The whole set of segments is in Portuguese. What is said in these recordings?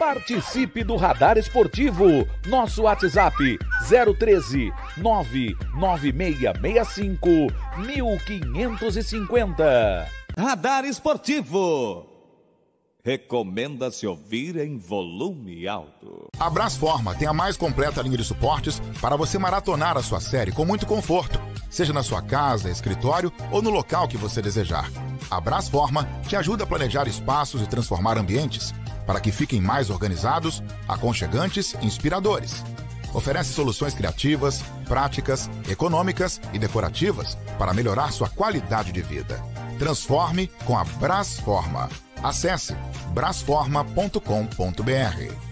Participe do Radar Esportivo. Nosso WhatsApp 013 99665 1550. Radar Esportivo. Recomenda-se ouvir em volume alto. A Brasforma tem a mais completa linha de suportes para você maratonar a sua série com muito conforto, seja na sua casa, escritório ou no local que você desejar. A Brasforma te ajuda a planejar espaços e transformar ambientes para que fiquem mais organizados, aconchegantes e inspiradores. Oferece soluções criativas, práticas, econômicas e decorativas para melhorar sua qualidade de vida. Transforme com a Brasforma. Acesse brasforma.com.br.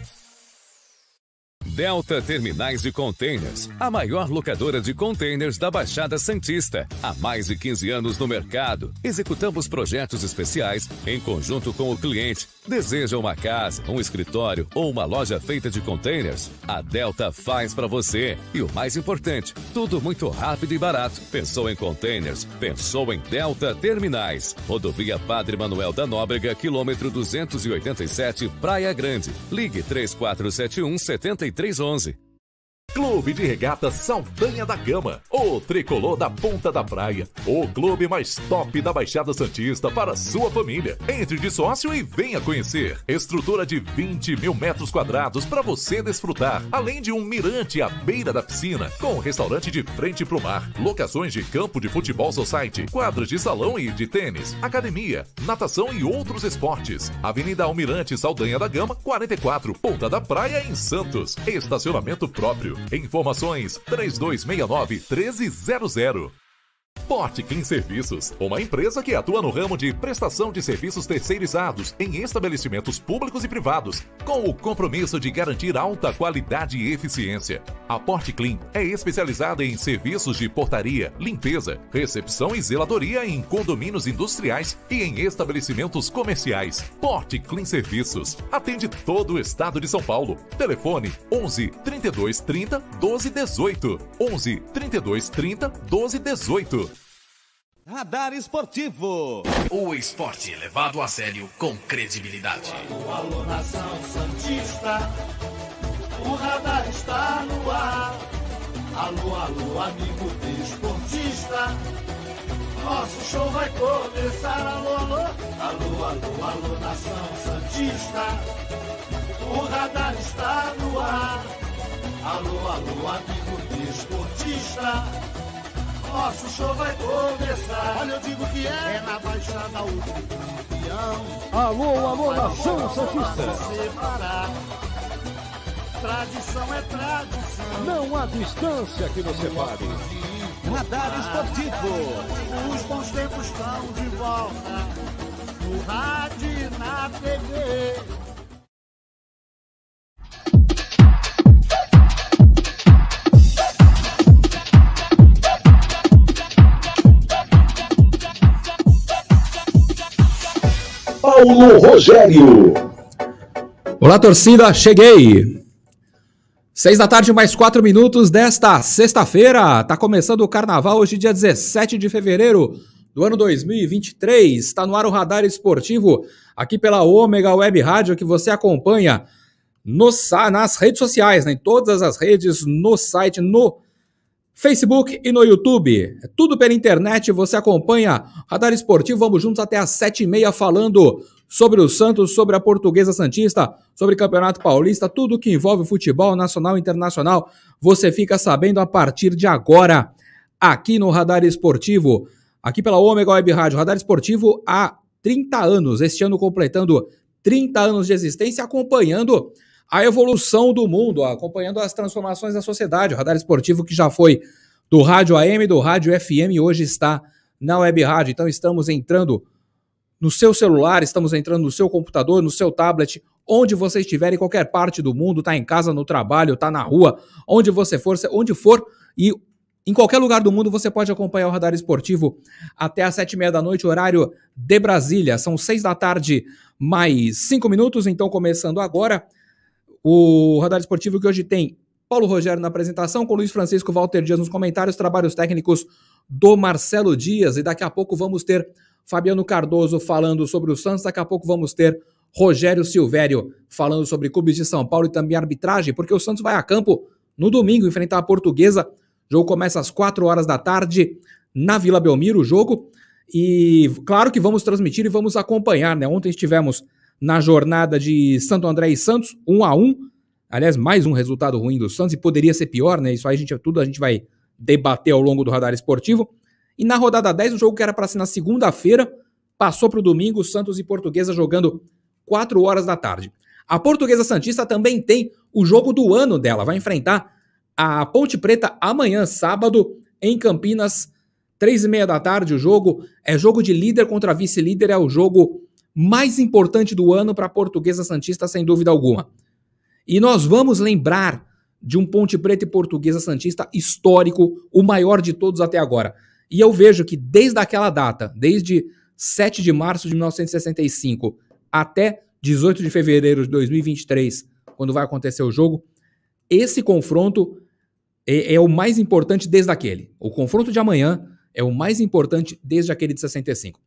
Delta Terminais de Containers, a maior locadora de containers da Baixada Santista. Há mais de 15 anos no mercado, executamos projetos especiais em conjunto com o cliente. Deseja uma casa, um escritório ou uma loja feita de containers? A Delta faz para você. E o mais importante, tudo muito rápido e barato. Pensou em containers? Pensou em Delta Terminais. Rodovia Padre Manuel da Nóbrega, quilômetro 287, Praia Grande. Ligue 3471 73 3311. Clube de Regatas Saldanha da Gama, o tricolor da Ponta da Praia, o clube mais top da Baixada Santista para sua família. Entre de sócio e venha conhecer. Estrutura de 20 mil metros quadrados para você desfrutar, além de um mirante à beira da piscina, com restaurante de frente para o mar, locações de campo de futebol society, quadras de salão e de tênis, academia, natação e outros esportes. Avenida Almirante Saldanha da Gama, 44, Ponta da Praia, em Santos. Estacionamento próprio. Informações 3269 1300. Clean Serviços, uma empresa que atua no ramo de prestação de serviços terceirizados em estabelecimentos públicos e privados, com o compromisso de garantir alta qualidade e eficiência. A Clean é especializada em serviços de portaria, limpeza, recepção e zeladoria em condomínios industriais e em estabelecimentos comerciais. Clean Serviços atende todo o estado de São Paulo. Telefone 11 32 30 12 18 11 32 30 12 18 Radar Esportivo. O esporte levado a sério com credibilidade. Alô, alô, nação Santista. O radar está no ar. Alô, alô, amigo desportista. Nosso show vai começar. Alô, alô, alô, alô, alô nação Santista. O radar está no ar. Alô, alô, amigo desportista. Nosso show vai começar. Olha, eu digo que é. É na Baixada o campeão. Alô, alô, nação santista. Tradição é tradição. Não há distância que nos separe. Nadar Esportivo. Os bons tempos estão de volta. No rádio e na TV. Paulo Rogério. Olá, torcida, cheguei. Seis da tarde, mais quatro minutos desta sexta-feira. Tá começando o carnaval hoje, dia 17 de fevereiro do ano 2023. Está no ar o Radar Esportivo, aqui pela Ômega Web Rádio, que você acompanha no, nas redes sociais, né? em todas as redes, no site, no Facebook e no YouTube. É tudo pela internet, você acompanha Radar Esportivo. Vamos juntos até às sete e meia falando sobre o Santos, sobre a Portuguesa Santista, sobre Campeonato Paulista, tudo que envolve futebol nacional e internacional. Você fica sabendo a partir de agora, aqui no Radar Esportivo, aqui pela Ômega Web Rádio. Radar Esportivo há 30 anos, este ano completando 30 anos de existência, acompanhando a evolução do mundo, acompanhando as transformações da sociedade. O radar esportivo que já foi do rádio AM, do rádio FM, hoje está na web rádio. Então estamos entrando no seu celular, estamos entrando no seu computador, no seu tablet, onde você estiver, em qualquer parte do mundo, está em casa, no trabalho, está na rua, onde você for, onde for e em qualquer lugar do mundo você pode acompanhar o Radar Esportivo até às sete e meia da noite, horário de Brasília. São seis da tarde, mais cinco minutos, então começando agora o Radar Esportivo que hoje tem Paulo Rogério na apresentação, com Luiz Francisco Walter Dias nos comentários, trabalhos técnicos do Marcelo Dias. E daqui a pouco vamos ter Fabiano Cardoso falando sobre o Santos, daqui a pouco vamos ter Rogério Silvério falando sobre clubes de São Paulo e também arbitragem, porque o Santos vai a campo no domingo enfrentar a Portuguesa. O jogo começa às 4 horas da tarde na Vila Belmiro, o jogo. E claro que vamos transmitir e vamos acompanhar, né? Ontem estivemos na jornada de Santo André e Santos, 1 a 1 Aliás, mais um resultado ruim do Santos e poderia ser pior, né? Isso aí a gente, tudo a gente vai debater ao longo do radar esportivo. E na rodada 10, o jogo que era para ser na segunda-feira, passou para o domingo, Santos e Portuguesa jogando 4 horas da tarde. A Portuguesa Santista também tem o jogo do ano dela, vai enfrentar a Ponte Preta amanhã, sábado, em Campinas, três e meia da tarde o jogo. É jogo de líder contra vice-líder, é o jogo mais importante do ano para a Portuguesa Santista, sem dúvida alguma. E nós vamos lembrar de um Ponte Preta e Portuguesa Santista histórico, o maior de todos até agora. E eu vejo que desde aquela data, desde 7 de março de 1965 até 18 de fevereiro de 2023, quando vai acontecer o jogo, esse confronto é, é, o mais importante desde aquele. O confronto de amanhã é o mais importante desde aquele de 65.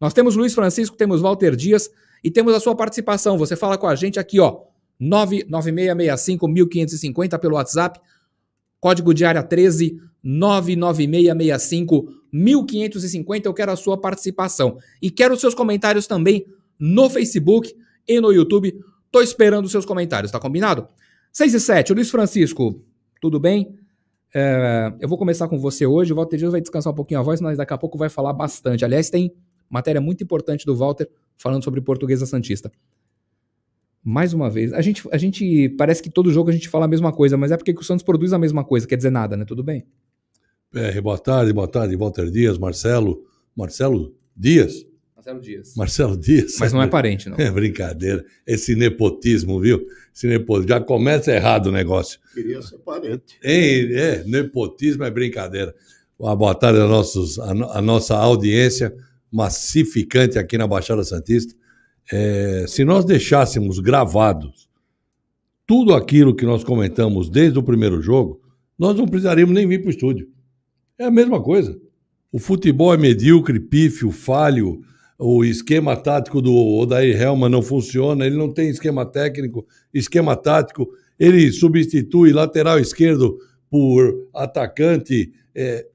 Nós temos Luiz Francisco, temos Walter Dias e temos a sua participação. Você fala com a gente aqui, ó, 99665-1550 pelo WhatsApp, código de área 13 99665-1550. Eu quero a sua participação. E quero os seus comentários também no Facebook e no YouTube. Tô esperando os seus comentários, tá combinado? 6 e 7, Luiz Francisco, tudo bem? É, eu vou começar com você hoje. O Walter Dias vai descansar um pouquinho a voz, mas daqui a pouco vai falar bastante. Aliás, tem Matéria muito importante do Walter falando sobre portuguesa santista. Mais uma vez, a gente, a gente parece que todo jogo a gente fala a mesma coisa, mas é porque o Santos produz a mesma coisa, quer dizer nada, né? Tudo bem? PR, boa tarde, boa tarde, Walter Dias, Marcelo, Marcelo Dias. Marcelo Dias. Marcelo Dias. Mas não é parente, não. É brincadeira. Esse nepotismo, viu? Esse nepotismo. Já começa errado o negócio. Queria ser parente. Ei, é, nepotismo é brincadeira. boa tarde a, nossos, a, a nossa audiência massificante aqui na Baixada Santista. É, se nós deixássemos gravados tudo aquilo que nós comentamos desde o primeiro jogo, nós não precisaríamos nem vir para o estúdio. É a mesma coisa. O futebol é medíocre, pífio, falho, o esquema tático do Odair Helman não funciona, ele não tem esquema técnico, esquema tático, ele substitui lateral esquerdo por atacante. É,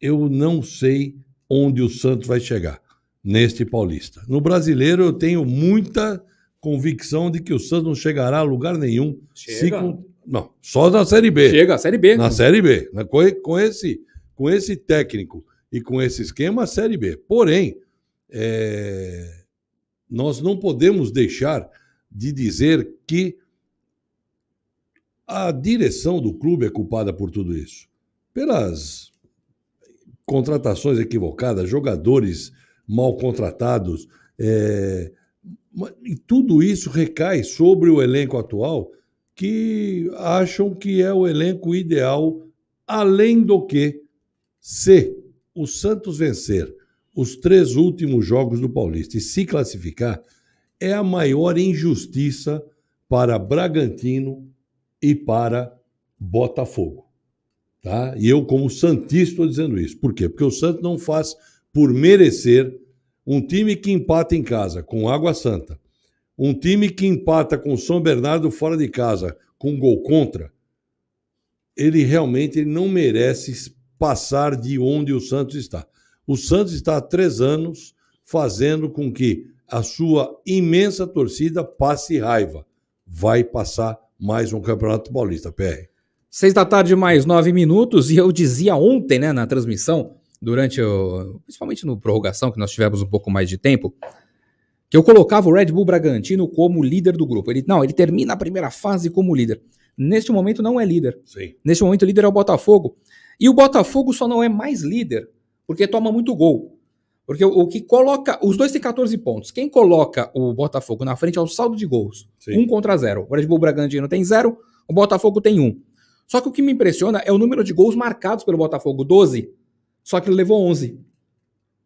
eu não sei onde o Santos vai chegar, neste Paulista. No brasileiro, eu tenho muita convicção de que o Santos não chegará a lugar nenhum. Chega. Se, não, só na Série B. Chega, a Série B. Na Série B. Na, com, com, esse, com esse técnico e com esse esquema, a Série B. Porém, é, nós não podemos deixar de dizer que a direção do clube é culpada por tudo isso. Pelas contratações equivocadas, jogadores mal contratados, é, e tudo isso recai sobre o elenco atual, que acham que é o elenco ideal, além do que, se o Santos vencer os três últimos jogos do Paulista e se classificar, é a maior injustiça para Bragantino e para Botafogo. Tá? E eu, como Santista, estou dizendo isso. Por quê? Porque o Santos não faz por merecer um time que empata em casa com Água Santa, um time que empata com São Bernardo fora de casa com gol contra. Ele realmente ele não merece passar de onde o Santos está. O Santos está há três anos fazendo com que a sua imensa torcida passe raiva. Vai passar mais um Campeonato Paulista, PR. Seis da tarde, mais nove minutos, e eu dizia ontem, né, na transmissão, durante o. principalmente no prorrogação, que nós tivemos um pouco mais de tempo, que eu colocava o Red Bull Bragantino como líder do grupo. Ele, não, ele termina a primeira fase como líder. Neste momento não é líder. Sim. Neste momento o líder é o Botafogo. E o Botafogo só não é mais líder porque toma muito gol. Porque o, o que coloca. Os dois têm 14 pontos. Quem coloca o Botafogo na frente é o saldo de gols. Sim. Um contra zero. O Red Bull Bragantino tem zero, o Botafogo tem um. Só que o que me impressiona é o número de gols marcados pelo Botafogo, 12. Só que ele levou 11.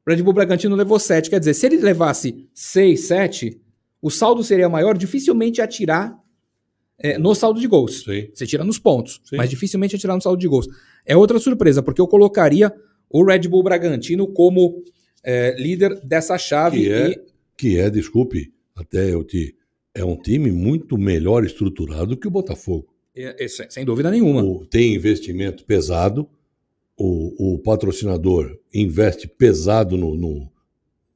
O Red Bull Bragantino levou 7. Quer dizer, se ele levasse 6, 7, o saldo seria maior, dificilmente atirar é, no saldo de gols. Sim. Você tira nos pontos, Sim. mas dificilmente atirar no saldo de gols. É outra surpresa, porque eu colocaria o Red Bull Bragantino como é, líder dessa chave. Que é, e... que é, desculpe, até eu te. É um time muito melhor estruturado que o Botafogo. É, é, sem dúvida nenhuma. O, tem investimento pesado, o, o patrocinador investe pesado no, no,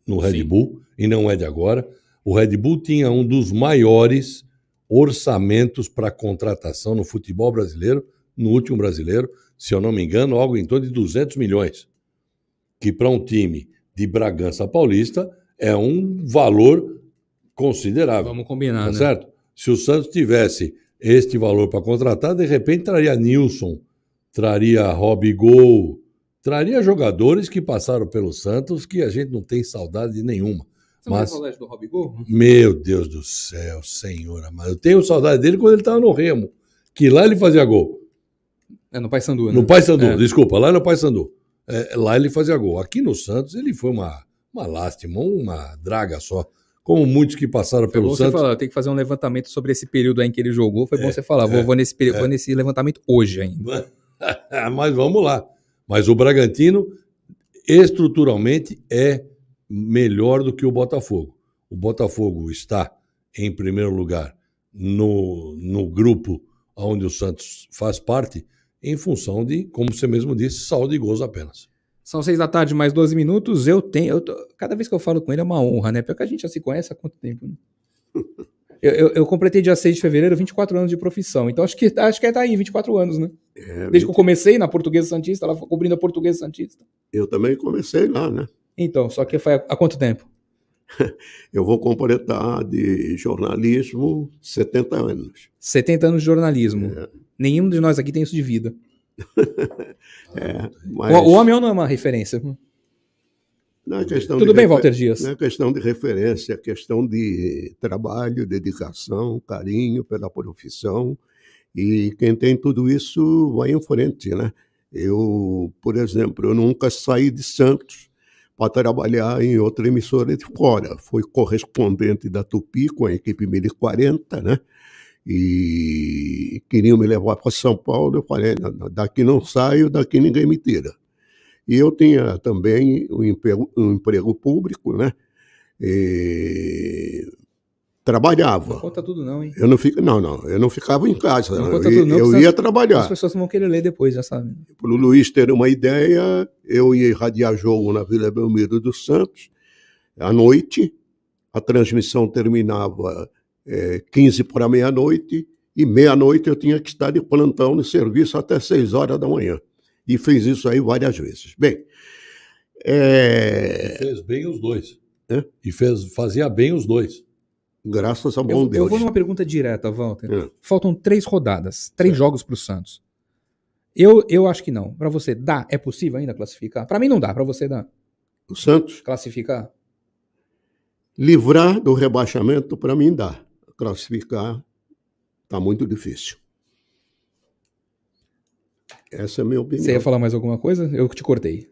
no Red Sim. Bull, e não é de agora. O Red Bull tinha um dos maiores orçamentos para contratação no futebol brasileiro, no último brasileiro, se eu não me engano, algo em torno de 200 milhões. Que para um time de Bragança Paulista é um valor considerável. Vamos combinar, tá né? certo? Se o Santos tivesse este valor para contratar, de repente traria Nilson, traria Robigol, traria jogadores que passaram pelo Santos que a gente não tem saudade nenhuma. Você mas... vai falar do Robigol? Meu Deus do céu, senhora, mas eu tenho saudade dele quando ele estava no Remo, que lá ele fazia gol. É no Paysandu, né? No Paysandu, é. desculpa, lá no Paysandu. É, lá ele fazia gol. Aqui no Santos ele foi uma, uma lástima, uma draga só como muitos que passaram foi é pelo Santos. Falar, tem que fazer um levantamento sobre esse período em que ele jogou. Foi bom é, você falar, vou, é, vou nesse, é. vou nesse levantamento hoje ainda. Mas vamos lá. Mas o Bragantino, estruturalmente, é melhor do que o Botafogo. O Botafogo está, em primeiro lugar, no, no grupo onde o Santos faz parte, em função de, como você mesmo disse, saldo e gols apenas. São seis da tarde, mais 12 minutos. Eu tenho. Eu tô, cada vez que eu falo com ele é uma honra, né? Porque a gente já se conhece há quanto tempo, né? eu, eu, eu, completei dia 6 de fevereiro 24 anos de profissão. Então acho que acho que é tá aí, 24 anos, né? É, Desde 20... que eu comecei na Portuguesa Santista, ela cobrindo a Portuguesa Santista. Eu também comecei lá, né? Então, só que foi há quanto tempo? eu vou completar de jornalismo 70 anos. 70 anos de jornalismo. É. Nenhum de nós aqui tem isso de vida. é, ah, mas... o, homem não é uma referência. Não é hum. questão Tudo bem, refer... Walter Dias? Não é questão de referência, é questão de trabalho, dedicação, carinho pela profissão. E quem tem tudo isso vai em frente, né? Eu, por exemplo, eu nunca saí de Santos para trabalhar em outra emissora de fora. Fui correspondente da Tupi com a equipe 1040, né? e queriam me levar para São Paulo. Eu falei: daqui não saio, daqui ninguém me tira. E eu tinha também um emprego, um emprego público, né? E trabalhava. Não conta tudo não, hein? Eu não fico, não, não, eu não ficava em casa. Não conta eu, tudo não, eu ia trabalhar. As pessoas vão querer ler depois, já sabe. Para o Luiz ter uma ideia, eu ia irradiar jogo na Vila Belmiro dos Santos à noite. A transmissão terminava é, 15 para meia-noite, e meia-noite eu tinha que estar de plantão no serviço até 6 horas da manhã. E fiz isso aí várias vezes. Bem. É... fez bem os dois. É? E fez, fazia bem os dois. Graças a bom eu, Deus. Eu vou numa pergunta direta, Walter. É. Faltam três rodadas, três jogos para o Santos. Eu, eu acho que não. Para você, dá? É possível ainda classificar? Para mim não dá, para você dá. O Santos? Classificar? Livrar do rebaixamento, para mim dá classificar está muito difícil. Essa é a minha opinião. Você ia falar mais alguma coisa? Eu te cortei.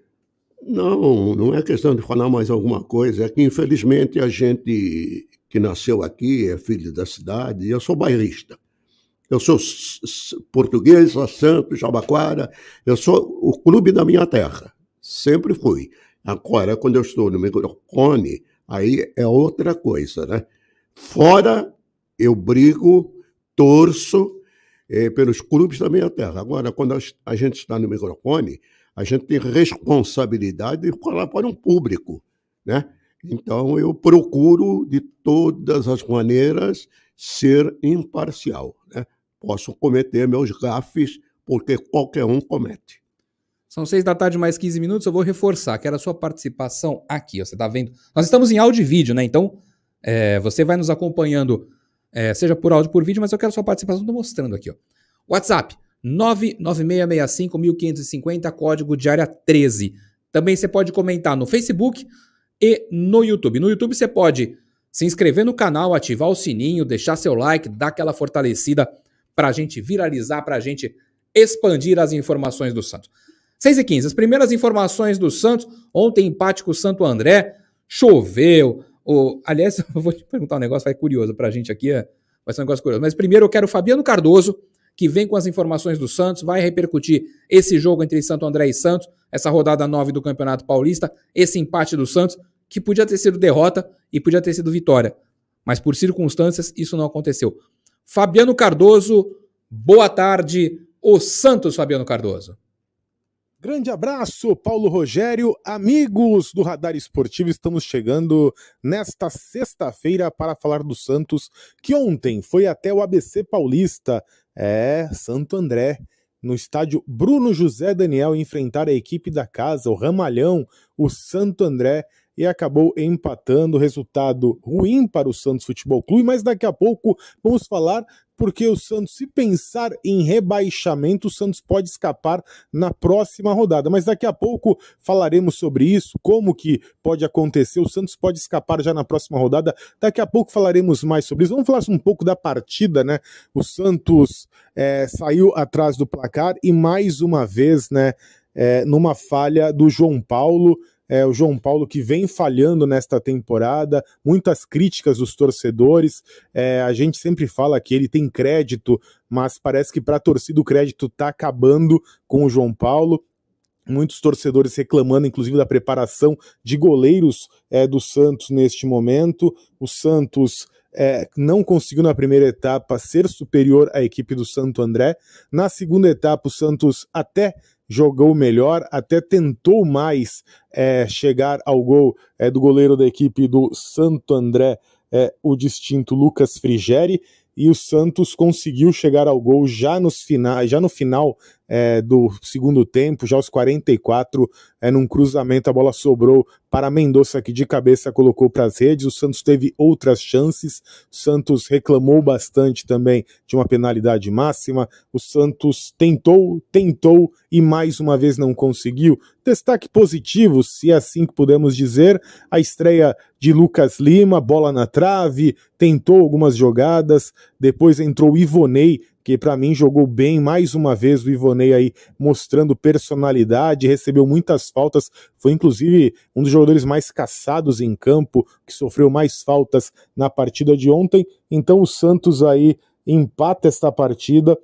Não, não é questão de falar mais alguma coisa. É que, infelizmente, a gente que nasceu aqui é filho da cidade. Eu sou bairrista. Eu sou português, Santos, jabaquara. Eu sou o clube da minha terra. Sempre fui. Agora, quando eu estou no microfone, aí é outra coisa, né? Fora eu brigo, torço é, pelos clubes da minha terra. Agora, quando a gente está no microfone, a gente tem responsabilidade de falar para um público, né? Então, eu procuro, de todas as maneiras, ser imparcial. Né? Posso cometer meus gafes, porque qualquer um comete. São seis da tarde, mais 15 minutos. Eu vou reforçar que era a sua participação aqui. você está vendo. Nós estamos em áudio e vídeo, né? Então, é, você vai nos acompanhando é, seja por áudio por vídeo, mas eu quero sua participação, estou mostrando aqui. Ó. WhatsApp, 99665-1550, código de área 13. Também você pode comentar no Facebook e no YouTube. No YouTube você pode se inscrever no canal, ativar o sininho, deixar seu like, dar aquela fortalecida para a gente viralizar, para a gente expandir as informações do Santos. 6 e 15, as primeiras informações do Santos. Ontem, empate com o Santo André, choveu, o, aliás, eu vou te perguntar um negócio, vai curioso para a gente aqui, é, vai ser um negócio curioso. Mas primeiro eu quero o Fabiano Cardoso, que vem com as informações do Santos, vai repercutir esse jogo entre Santo André e Santos, essa rodada 9 do Campeonato Paulista, esse empate do Santos, que podia ter sido derrota e podia ter sido vitória. Mas por circunstâncias, isso não aconteceu. Fabiano Cardoso, boa tarde. O Santos, Fabiano Cardoso. Grande abraço, Paulo Rogério, amigos do Radar Esportivo. Estamos chegando nesta sexta-feira para falar do Santos, que ontem foi até o ABC Paulista, é, Santo André, no estádio Bruno José Daniel, enfrentar a equipe da casa, o Ramalhão, o Santo André e acabou empatando. Resultado ruim para o Santos Futebol Clube, mas daqui a pouco vamos falar porque o Santos, se pensar em rebaixamento, o Santos pode escapar na próxima rodada. Mas daqui a pouco falaremos sobre isso, como que pode acontecer. O Santos pode escapar já na próxima rodada. Daqui a pouco falaremos mais sobre isso. Vamos falar um pouco da partida, né? O Santos é, saiu atrás do placar e mais uma vez, né? É, numa falha do João Paulo é, o João Paulo que vem falhando nesta temporada, muitas críticas dos torcedores. É, a gente sempre fala que ele tem crédito, mas parece que para a torcida o crédito está acabando com o João Paulo. Muitos torcedores reclamando, inclusive, da preparação de goleiros é, do Santos neste momento. O Santos é, não conseguiu na primeira etapa ser superior à equipe do Santo André. Na segunda etapa, o Santos até jogou melhor, até tentou mais é, chegar ao gol é, do goleiro da equipe do Santo André, é, o distinto Lucas Frigeri, e o Santos conseguiu chegar ao gol já, nos fina já no final é, do segundo tempo, já aos 44, é, num cruzamento a bola sobrou para Mendonça, que de cabeça colocou para as redes. O Santos teve outras chances, o Santos reclamou bastante também de uma penalidade máxima. O Santos tentou, tentou e mais uma vez não conseguiu. Destaque positivo, se é assim que podemos dizer, a estreia de Lucas Lima, bola na trave, tentou algumas jogadas, depois entrou Ivonei que para mim jogou bem mais uma vez o Ivonei aí mostrando personalidade, recebeu muitas faltas, foi inclusive um dos jogadores mais caçados em campo, que sofreu mais faltas na partida de ontem. Então o Santos aí empata esta partida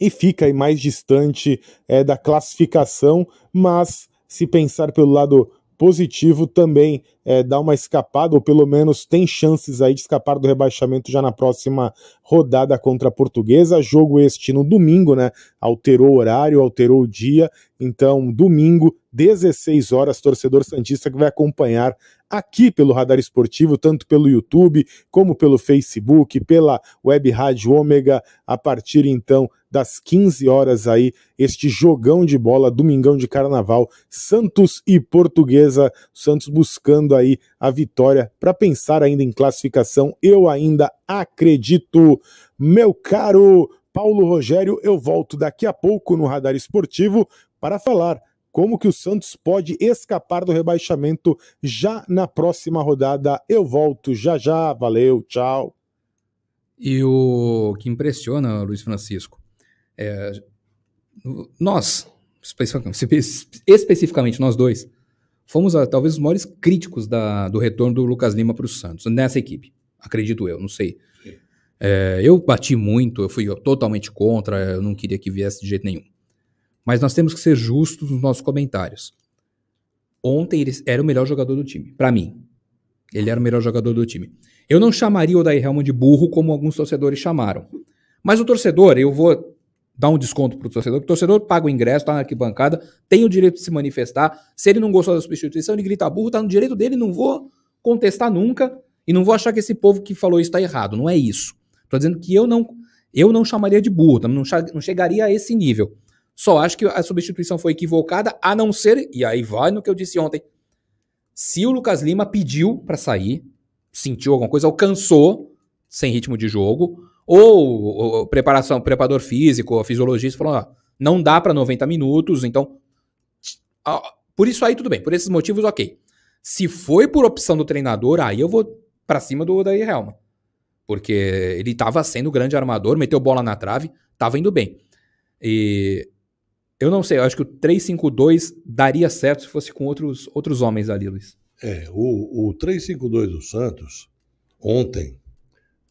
e fica aí mais distante é, da classificação, mas se pensar pelo lado positivo também é, dá uma escapada, ou pelo menos tem chances aí de escapar do rebaixamento já na próxima rodada contra a Portuguesa. Jogo este no domingo, né? Alterou o horário, alterou o dia. Então, domingo, 16 horas, torcedor Santista que vai acompanhar aqui pelo Radar Esportivo, tanto pelo YouTube como pelo Facebook, pela Web Rádio Ômega, a partir então das 15 horas aí, este jogão de bola, domingão de carnaval, Santos e Portuguesa, Santos buscando aí a vitória para pensar ainda em classificação. Eu ainda acredito, meu caro Paulo Rogério, eu volto daqui a pouco no Radar Esportivo para falar como que o Santos pode escapar do rebaixamento já na próxima rodada. Eu volto já já, valeu, tchau. E o que impressiona, Luiz Francisco, é, nós, especificamente nós dois, fomos talvez os maiores críticos da, do retorno do Lucas Lima para o Santos, nessa equipe, acredito eu, não sei. É, eu bati muito, eu fui totalmente contra, eu não queria que viesse de jeito nenhum. Mas nós temos que ser justos nos nossos comentários. Ontem ele era o melhor jogador do time, para mim. Ele era o melhor jogador do time. Eu não chamaria o Odair Helman de burro como alguns torcedores chamaram. Mas o torcedor, eu vou dar um desconto pro torcedor, porque o torcedor paga o ingresso, tá na arquibancada, tem o direito de se manifestar. Se ele não gostou da substituição, ele grita burro, tá no direito dele, não vou contestar nunca e não vou achar que esse povo que falou isso tá errado, não é isso. Tô dizendo que eu não eu não chamaria de burro, tá? não chegaria a esse nível. Só acho que a substituição foi equivocada, a não ser, e aí vai no que eu disse ontem, se o Lucas Lima pediu para sair, sentiu alguma coisa, alcançou, sem ritmo de jogo, ou, ou preparação, preparador físico, fisiologista falou, ó, não dá para 90 minutos, então ó, por isso aí tudo bem, por esses motivos OK. Se foi por opção do treinador, aí eu vou para cima do Odair Helma. Porque ele estava sendo grande armador, meteu bola na trave, estava indo bem. E eu não sei, eu acho que o 352 daria certo se fosse com outros, outros homens ali, Luiz. É, o, o 352 do Santos, ontem,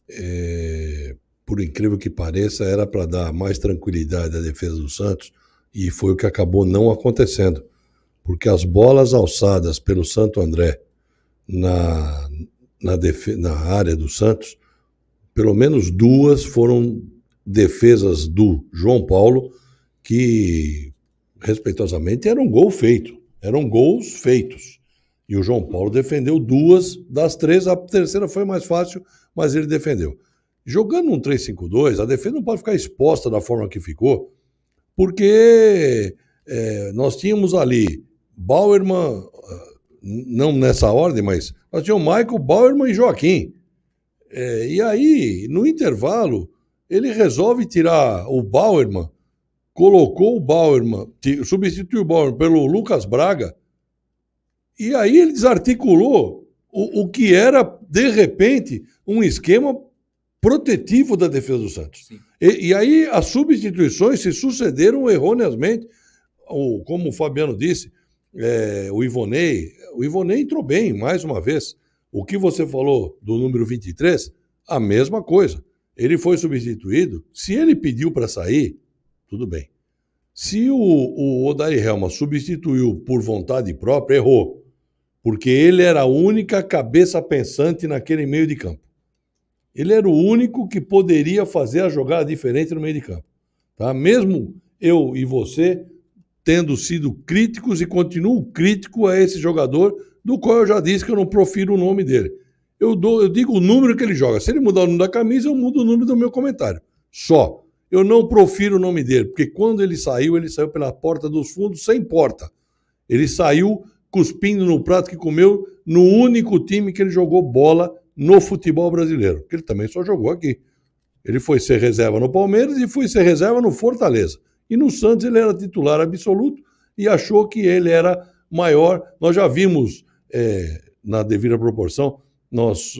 é, por incrível que pareça, era para dar mais tranquilidade à defesa do Santos e foi o que acabou não acontecendo. Porque as bolas alçadas pelo Santo André na, na, na área do Santos, pelo menos duas foram defesas do João Paulo que, respeitosamente, era um gol feito, eram gols feitos. E o João Paulo defendeu duas das três, a terceira foi mais fácil, mas ele defendeu. Jogando um 3-5-2, a defesa não pode ficar exposta da forma que ficou, porque é, nós tínhamos ali Bauerman, ah, não nessa ordem, mas nós tínhamos Michael, Bauerman e Joaquim. É, e aí, no intervalo, ele resolve tirar o Bauerman colocou o Bauerman, substituiu o Bauerman pelo Lucas Braga, e aí ele desarticulou o, o que era, de repente, um esquema protetivo da defesa do Santos. E, e, aí as substituições se sucederam erroneamente. O, como o Fabiano disse, é, o Ivonei, o Ivonei entrou bem, mais uma vez. O que você falou do número 23, a mesma coisa. Ele foi substituído. Se ele pediu para sair, tudo bem. Se o, o Odari Helma substituiu por vontade própria, errou. Porque ele era a única cabeça pensante naquele meio de campo. Ele era o único que poderia fazer a jogada diferente no meio de campo. Tá? Mesmo eu e você tendo sido críticos e continuo crítico a esse jogador, do qual eu já disse que eu não profiro o nome dele. Eu, dou, eu digo o número que ele joga. Se ele mudar o número da camisa, eu mudo o número do meu comentário. Só. Eu não profiro o nome dele, porque quando ele saiu, ele saiu pela porta dos fundos sem porta. Ele saiu cuspindo no prato que comeu no único time que ele jogou bola no futebol brasileiro, que ele também só jogou aqui. Ele foi ser reserva no Palmeiras e foi ser reserva no Fortaleza. E no Santos ele era titular absoluto e achou que ele era maior. Nós já vimos, é, na devida proporção, nós,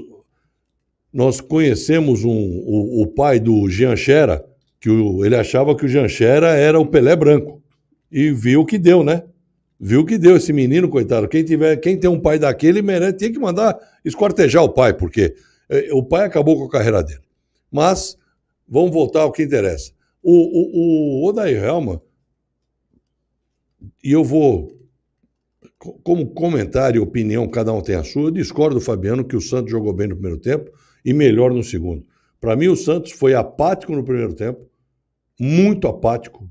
nós conhecemos um, o, o pai do Jean Chera, que o, ele achava que o Janchera era o Pelé branco. E viu o que deu, né? Viu o que deu esse menino, coitado. Quem, tiver, quem tem um pai daquele merece, tem que mandar esquartejar o pai, porque é, o pai acabou com a carreira dele. Mas vamos voltar ao que interessa. O, o, o Odair Helma, e eu vou, como comentário e opinião, cada um tem a sua, eu discordo Fabiano que o Santos jogou bem no primeiro tempo e melhor no segundo. Para mim, o Santos foi apático no primeiro tempo, muito apático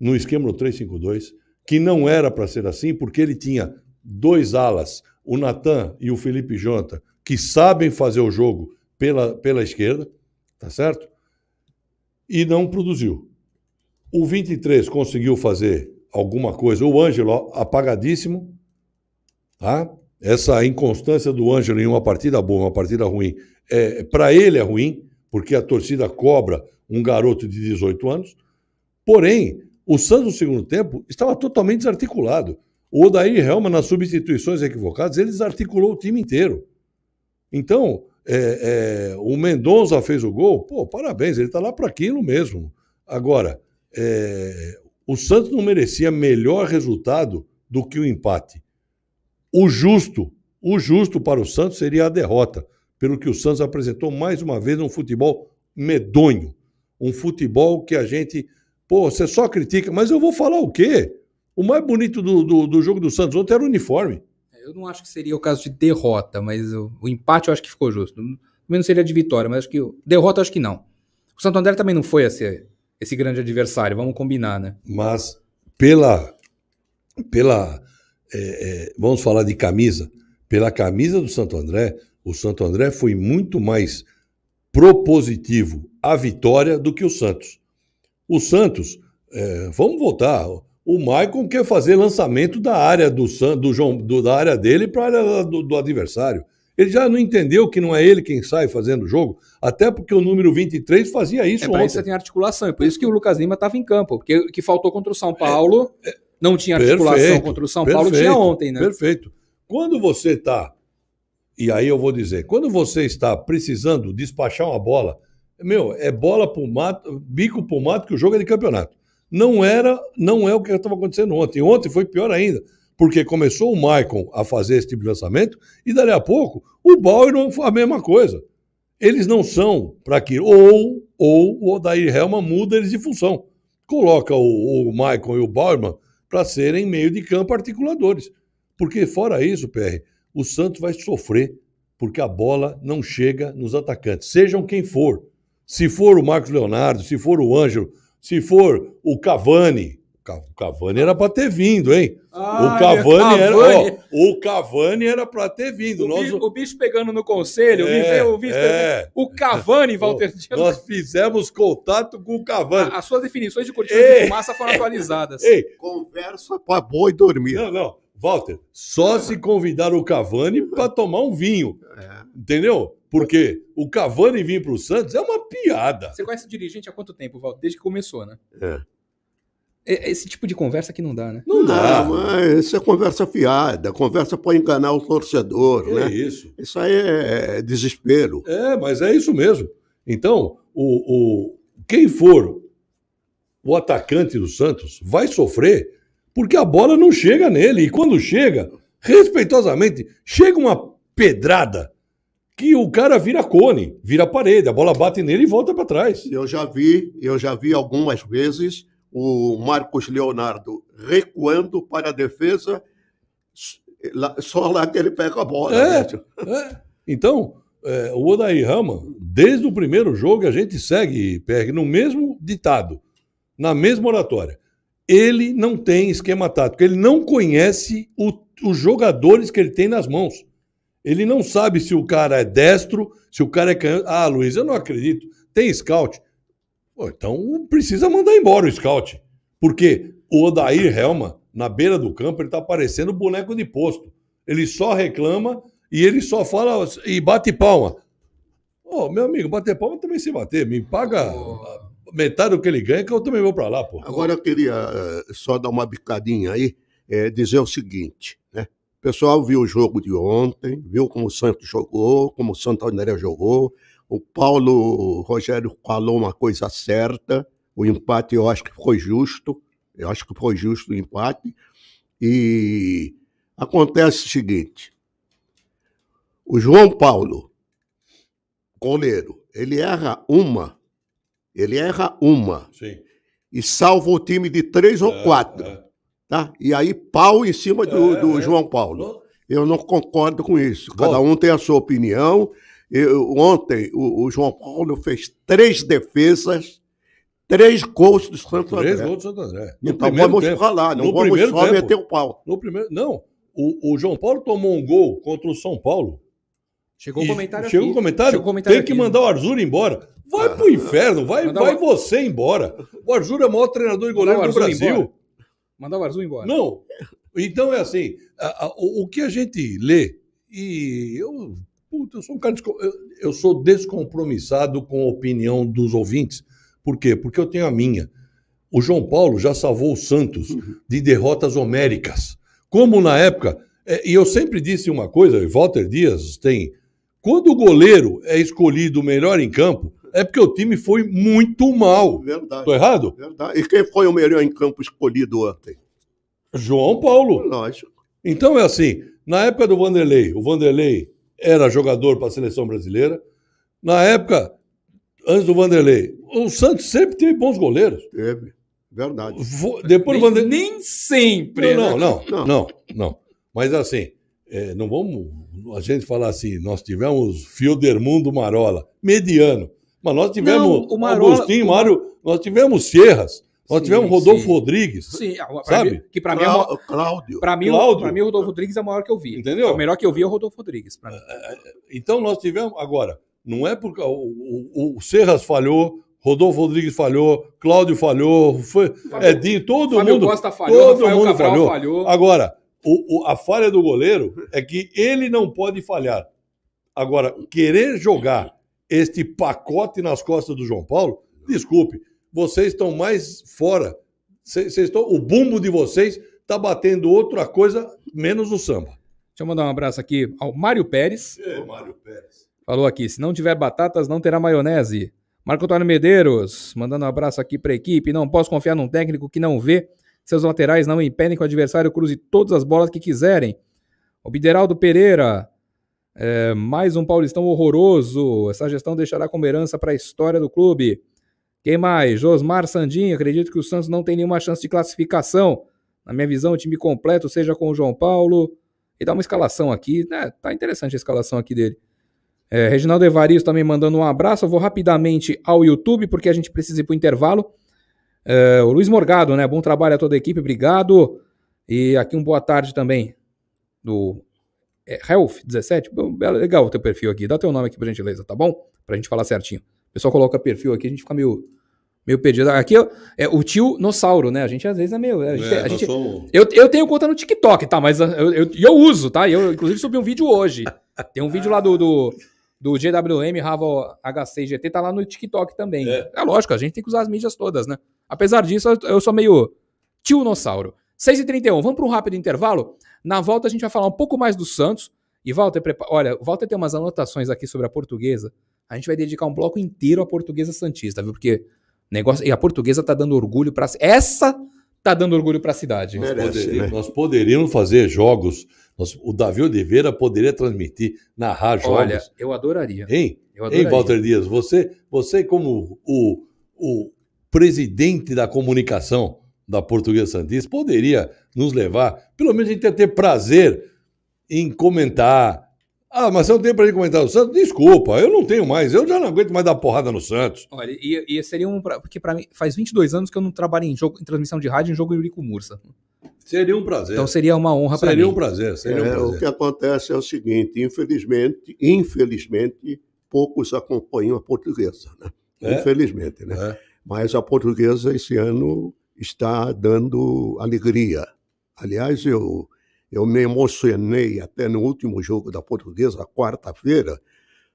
no esquema do 352, que não era para ser assim, porque ele tinha dois alas, o Natan e o Felipe Jonta, que sabem fazer o jogo pela, pela esquerda, tá certo? E não produziu. O 23 conseguiu fazer alguma coisa. O Ângelo, apagadíssimo, tá? Essa inconstância do Ângelo em uma partida boa, uma partida ruim, é, para ele é ruim, porque a torcida cobra um garoto de 18 anos. Porém, o Santos no segundo tempo estava totalmente desarticulado. O Odair Helma, nas substituições equivocadas, ele desarticulou o time inteiro. Então, é, é, o Mendonça fez o gol, pô, parabéns, ele está lá para aquilo mesmo. Agora, é, o Santos não merecia melhor resultado do que o empate. O justo, o justo para o Santos seria a derrota, pelo que o Santos apresentou mais uma vez um futebol medonho um futebol que a gente. Pô, você só critica, mas eu vou falar o quê? O mais bonito do, do, do jogo do Santos ontem era o uniforme. É, eu não acho que seria o caso de derrota, mas o, o empate eu acho que ficou justo. Menos seria de vitória, mas acho que. Derrota, acho que não. O Santo André também não foi esse, esse grande adversário, vamos combinar, né? Mas pela. pela é, é, vamos falar de camisa. Pela camisa do Santo André, o Santo André foi muito mais propositivo a vitória do que o Santos. O Santos, é, vamos voltar, o Maicon quer fazer lançamento da área do, San, do João, do, da área dele para a área do, do, adversário. Ele já não entendeu que não é ele quem sai fazendo o jogo, até porque o número 23 fazia isso. É isso tem articulação, é por isso que o Lucas Lima estava em campo, porque que faltou contra o São é, Paulo, é, é, não tinha articulação perfeito, contra o São perfeito, Paulo, tinha ontem, né? Perfeito. Quando você está, e aí eu vou dizer, quando você está precisando despachar uma bola meu, é bola pro mato, bico pro mato, que o jogo é de campeonato. Não era, não é o que estava acontecendo ontem. Ontem foi pior ainda, porque começou o Maicon a fazer esse tipo de lançamento e dali a pouco o Bauer não foi a mesma coisa. Eles não são para que ou ou o Odair Helma muda eles de função. Coloca o, o Maicon e o Bauerman para serem meio de campo articuladores. Porque fora isso, PR, o Santos vai sofrer porque a bola não chega nos atacantes, sejam quem for. Se for o Marcos Leonardo, se for o Ângelo, se for o Cavani. O Cavani era para ter vindo, hein? Ah, o Cavani, era. Ó, o Cavani era para ter vindo. O, nós... o, bicho pegando no conselho, é, o, bicho, é. o Cavani, Walter Dias. Nós fizemos contato com o Cavani. as suas definições de cortina de fumaça foram atualizadas. Ei. Conversa para boi dormir. Não, não. Walter, só se convidar o Cavani para tomar um vinho. É. Entendeu? Porque o Cavani vir para o Santos é uma piada. Você conhece o dirigente há quanto tempo, Val? Desde que começou, né? É. É, é. Esse tipo de conversa que não dá, né? Não, não dá, mas isso é conversa fiada, conversa para enganar o torcedor, é né? É isso. Isso aí é, é desespero. É, mas é isso mesmo. Então, o, o, quem for o atacante do Santos vai sofrer porque a bola não chega nele. E quando chega, respeitosamente, chega uma pedrada que o cara vira cone, vira parede, a bola bate nele e volta para trás. Eu já vi, eu já vi algumas vezes o Marcos Leonardo recuando para a defesa, só lá que ele pega a bola. É, né? é. Então, é, o Odair Rama, desde o primeiro jogo, a gente segue, pega no mesmo ditado, na mesma oratória. Ele não tem esquema tático, ele não conhece o, os jogadores que ele tem nas mãos. Ele não sabe se o cara é destro, se o cara é canhoto. Ah, Luiz, eu não acredito. Tem scout. Pô, então precisa mandar embora o scout. Porque o Odair Helma, na beira do campo, ele está parecendo boneco de posto. Ele só reclama e ele só fala e bate palma. Ô, oh, meu amigo, bater palma também se bater. Me paga metade do que ele ganha, que eu também vou para lá, pô. Agora eu queria uh, só dar uma bicadinha aí, é, dizer o seguinte, né? pessoal viu o jogo de ontem, viu como o Santos jogou, como o Santo André jogou. O Paulo Rogério falou uma coisa certa. O empate eu acho que foi justo. Eu acho que foi justo o empate. E acontece o seguinte: o João Paulo, goleiro, ele erra uma, ele erra uma Sim. e salva o time de três é, ou quatro. É. Tá? E aí, pau em cima do, é, do é. João Paulo. Eu não concordo com isso. Cada um tem a sua opinião. Eu, ontem, o, o, João Paulo fez três defesas, três gols do Santo André. Três gols do Santo André. No então vamos tempo. falar, não no vamos só tempo. meter o pau. No primeiro, não, o, o, João Paulo tomou um gol contra o São Paulo. Chegou o comentário Chegou o comentário, chegou comentário tem aqui. que mandar o Arzura embora. Vai ah, pro inferno, vai, vai uma... você embora. O Arzura é o maior treinador e goleiro do Brasil. Embora. Mandava azul embora. Não. Então é assim, a, a, o, o que a gente lê, e eu, puta, eu sou um cara eu, eu sou descompromissado com a opinião dos ouvintes. Por quê? Porque eu tenho a minha. O João Paulo já salvou o Santos uhum. de derrotas homéricas. Como na época, é, e eu sempre disse uma coisa, e Walter Dias tem, quando o goleiro é escolhido melhor em campo, é porque o time foi muito mal. Verdade. Estou errado? Verdade. E quem foi o melhor em campo escolhido ontem? João Paulo. Lógico. Então é assim, na época do Vanderlei, o Vanderlei era jogador para a seleção brasileira. Na época, antes do Vanderlei, o Santos sempre teve bons goleiros. Teve, verdade. Depois nem, Vanderlei... nem sempre. Não, né? não, né? não, não, não, não. Mas assim, é, não vamos a gente falar assim, nós tivemos Fieldermundo Marola, mediano. Mas nós tivemos não, Marola, Agostinho, o... Mário, nós tivemos Serras, nós sim, tivemos Rodolfo sim. Rodrigues. Sim, ah, pra sabe? Mim, que para mim, é Cláudio. Cláudio. mim, Cláudio. Pra mim, o Rodolfo Rodrigues é o maior que eu vi. Entendeu? O melhor que eu vi é o Rodolfo Rodrigues. É, é, então nós tivemos. Agora, não é porque. O, o, o Serras falhou, Rodolfo Rodrigues falhou, Cláudio falhou, foi, é de todo Fábio mundo. Costa falhou, todo Rafael mundo Cabral falhou. falhou. Agora, o, o, a falha do goleiro é que ele não pode falhar. Agora, querer jogar este pacote nas costas do João Paulo, desculpe, vocês estão mais fora. Vocês estão, o bumbo de vocês está batendo outra coisa menos o samba. Deixa eu mandar um abraço aqui ao Mário Pérez. Ei, é, Mário Pérez. Falou aqui, se não tiver batatas, não terá maionese. Marco Antônio Medeiros, mandando um abraço aqui para a equipe. Não posso confiar num técnico que não vê. Seus laterais não impedem que o adversário cruze todas as bolas que quiserem. O Bideraldo Pereira, é, mais um Paulistão horroroso. Essa gestão deixará como herança para a história do clube. Quem mais? Josmar Sandinho. Acredito que o Santos não tem nenhuma chance de classificação. Na minha visão, o time completo, seja com o João Paulo. E dá uma escalação aqui. Né? Tá interessante a escalação aqui dele. É, Reginaldo Evaristo também mandando um abraço. Eu vou rapidamente ao YouTube, porque a gente precisa ir para o intervalo. É, o Luiz Morgado, né? Bom trabalho a toda a equipe, obrigado. E aqui um boa tarde também do é, Health17, legal o teu perfil aqui, dá teu nome aqui por gentileza, tá bom? Pra gente falar certinho. O pessoal coloca perfil aqui, a gente fica meio, meio perdido. Aqui é o tio Nossauro, né? A gente às vezes é meio. Né? A gente, é, a gente somos... eu, eu tenho conta no TikTok, tá? Mas ah, eu, eu, eu uso, tá? Eu, inclusive, subi um vídeo hoje. Tem um vídeo lá do, do, do GWM Ravo H6GT, tá lá no TikTok também. É. é. lógico, a gente tem que usar as mídias todas, né? Apesar disso, eu sou meio tio Nossauro. 6h31, vamos para um rápido intervalo? Na volta a gente vai falar um pouco mais do Santos. E Walter, prepara... olha, o Walter tem umas anotações aqui sobre a portuguesa. A gente vai dedicar um bloco inteiro à portuguesa Santista, viu? Porque negócio. E a portuguesa tá dando orgulho para Essa tá dando orgulho para a cidade. Nós, poder... né? nós, poderíamos fazer jogos. Nós... o Davi Oliveira poderia transmitir, narrar jogos. Olha, eu adoraria. Hein? Eu adoraria. Hein, Walter Dias? Você, você como o, o presidente da comunicação da Portuguesa Santista poderia nos levar, pelo menos a gente ia ter prazer em comentar. Ah, mas você não tem pra gente comentar o Santos? Desculpa, eu não tenho mais, eu já não aguento mais dar porrada no Santos. Olha, e, e seria um. Pra, porque para mim, faz 22 anos que eu não trabalho em, jogo, em transmissão de rádio em jogo Eurico Mursa. Seria um prazer. Então seria uma honra para mim. Um prazer, seria é, um prazer. O que acontece é o seguinte, infelizmente, infelizmente, poucos acompanham a portuguesa, né? É? Infelizmente, né? É. Mas a portuguesa esse ano está dando alegria. Aliás, eu, eu me emocionei até no último jogo da Portuguesa, quarta-feira,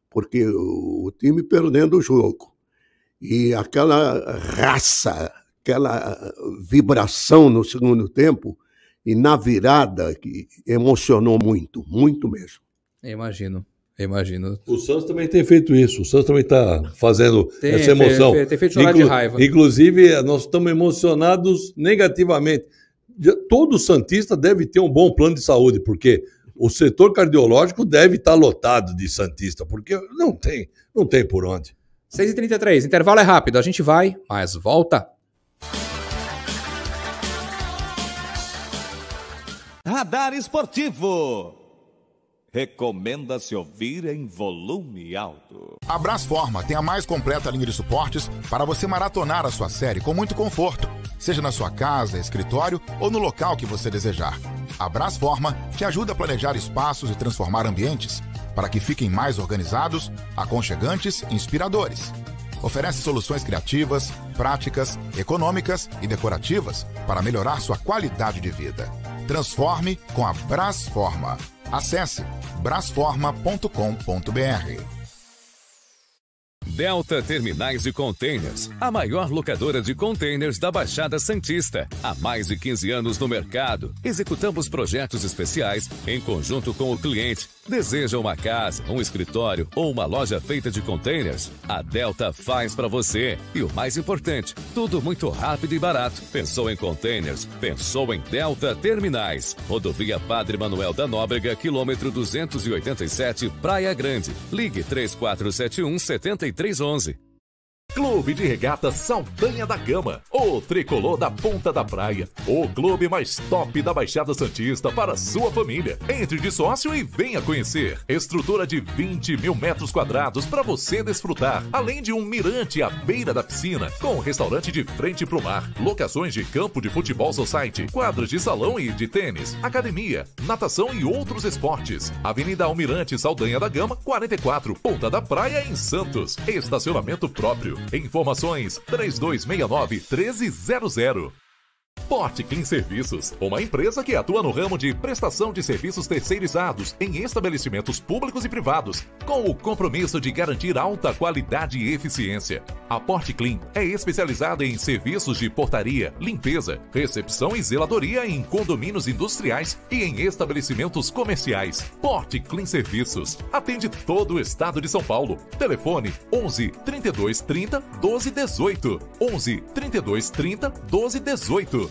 porque o, o time perdendo o jogo. E aquela raça, aquela vibração no segundo tempo e na virada que emocionou muito, muito mesmo. imagino imagina imagino. O Santos também tem feito isso. O Santos também está fazendo tem, essa emoção. Tem, tem feito chorar Inclu de raiva. Inclusive, nós estamos emocionados negativamente. Todo Santista deve ter um bom plano de saúde, porque o setor cardiológico deve estar tá lotado de Santista, porque não tem, não tem por onde. 6h33, intervalo é rápido. A gente vai, mas volta Radar Esportivo. Recomenda-se ouvir em volume alto. A Brasforma tem a mais completa linha de suportes para você maratonar a sua série com muito conforto, seja na sua casa, escritório ou no local que você desejar. A Brasforma te ajuda a planejar espaços e transformar ambientes para que fiquem mais organizados, aconchegantes e inspiradores. Oferece soluções criativas, práticas, econômicas e decorativas para melhorar sua qualidade de vida. Transforme com a Brasforma. Acesse brasforma.com.br. Delta Terminais de Containers, a maior locadora de containers da Baixada Santista. Há mais de 15 anos no mercado, executamos projetos especiais em conjunto com o cliente. Deseja uma casa, um escritório ou uma loja feita de containers? A Delta faz para você. E o mais importante, tudo muito rápido e barato. Pensou em containers? Pensou em Delta Terminais. Rodovia Padre Manuel da Nóbrega, quilômetro 287, Praia Grande. Ligue 3471 73 3311. Clube de Regatas Saldanha da Gama, o tricolor da ponta da praia, o clube mais top da Baixada Santista para sua família. Entre de sócio e venha conhecer. Estrutura de 20 mil metros quadrados para você desfrutar, além de um mirante à beira da piscina, com restaurante de frente para o mar, locações de campo de futebol society, quadros de salão e de tênis, academia, natação e outros esportes. Avenida Almirante Saldanha da Gama, 44, Ponta da Praia, em Santos. Estacionamento próprio. Informações 3269 1300. Porte Clean Serviços, uma empresa que atua no ramo de prestação de serviços terceirizados em estabelecimentos públicos e privados, com o compromisso de garantir alta qualidade e eficiência. A Porte Clean é especializada em serviços de portaria, limpeza, recepção e zeladoria em condomínios industriais e em estabelecimentos comerciais. Porte Clean Serviços atende todo o estado de São Paulo. Telefone 11 32 30 12 18. 11 32 30 12 18.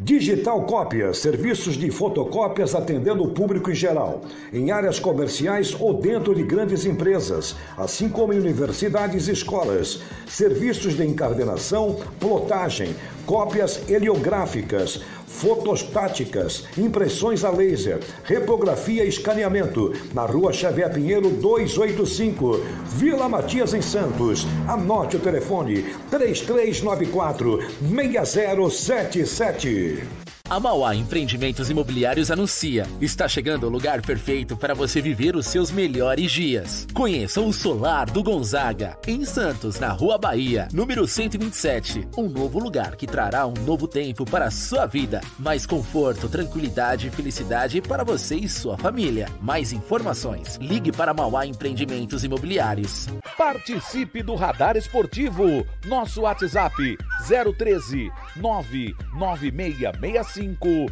Digital cópia, serviços de fotocópias atendendo o público em geral, em áreas comerciais ou dentro de grandes empresas, assim como em universidades e escolas. Serviços de encardenação, plotagem, cópias heliográficas, fotostáticas, impressões a laser, repografia e escaneamento, na rua Xavier Pinheiro 285, Vila Matias em Santos. Anote o telefone 3394 6077. A Mauá Empreendimentos Imobiliários anuncia: está chegando o lugar perfeito para você viver os seus melhores dias. Conheça o Solar do Gonzaga, em Santos, na Rua Bahia, número 127. Um novo lugar que trará um novo tempo para a sua vida. Mais conforto, tranquilidade e felicidade para você e sua família. Mais informações: ligue para Mauá Empreendimentos Imobiliários. Participe do Radar Esportivo. Nosso WhatsApp 013 99666 35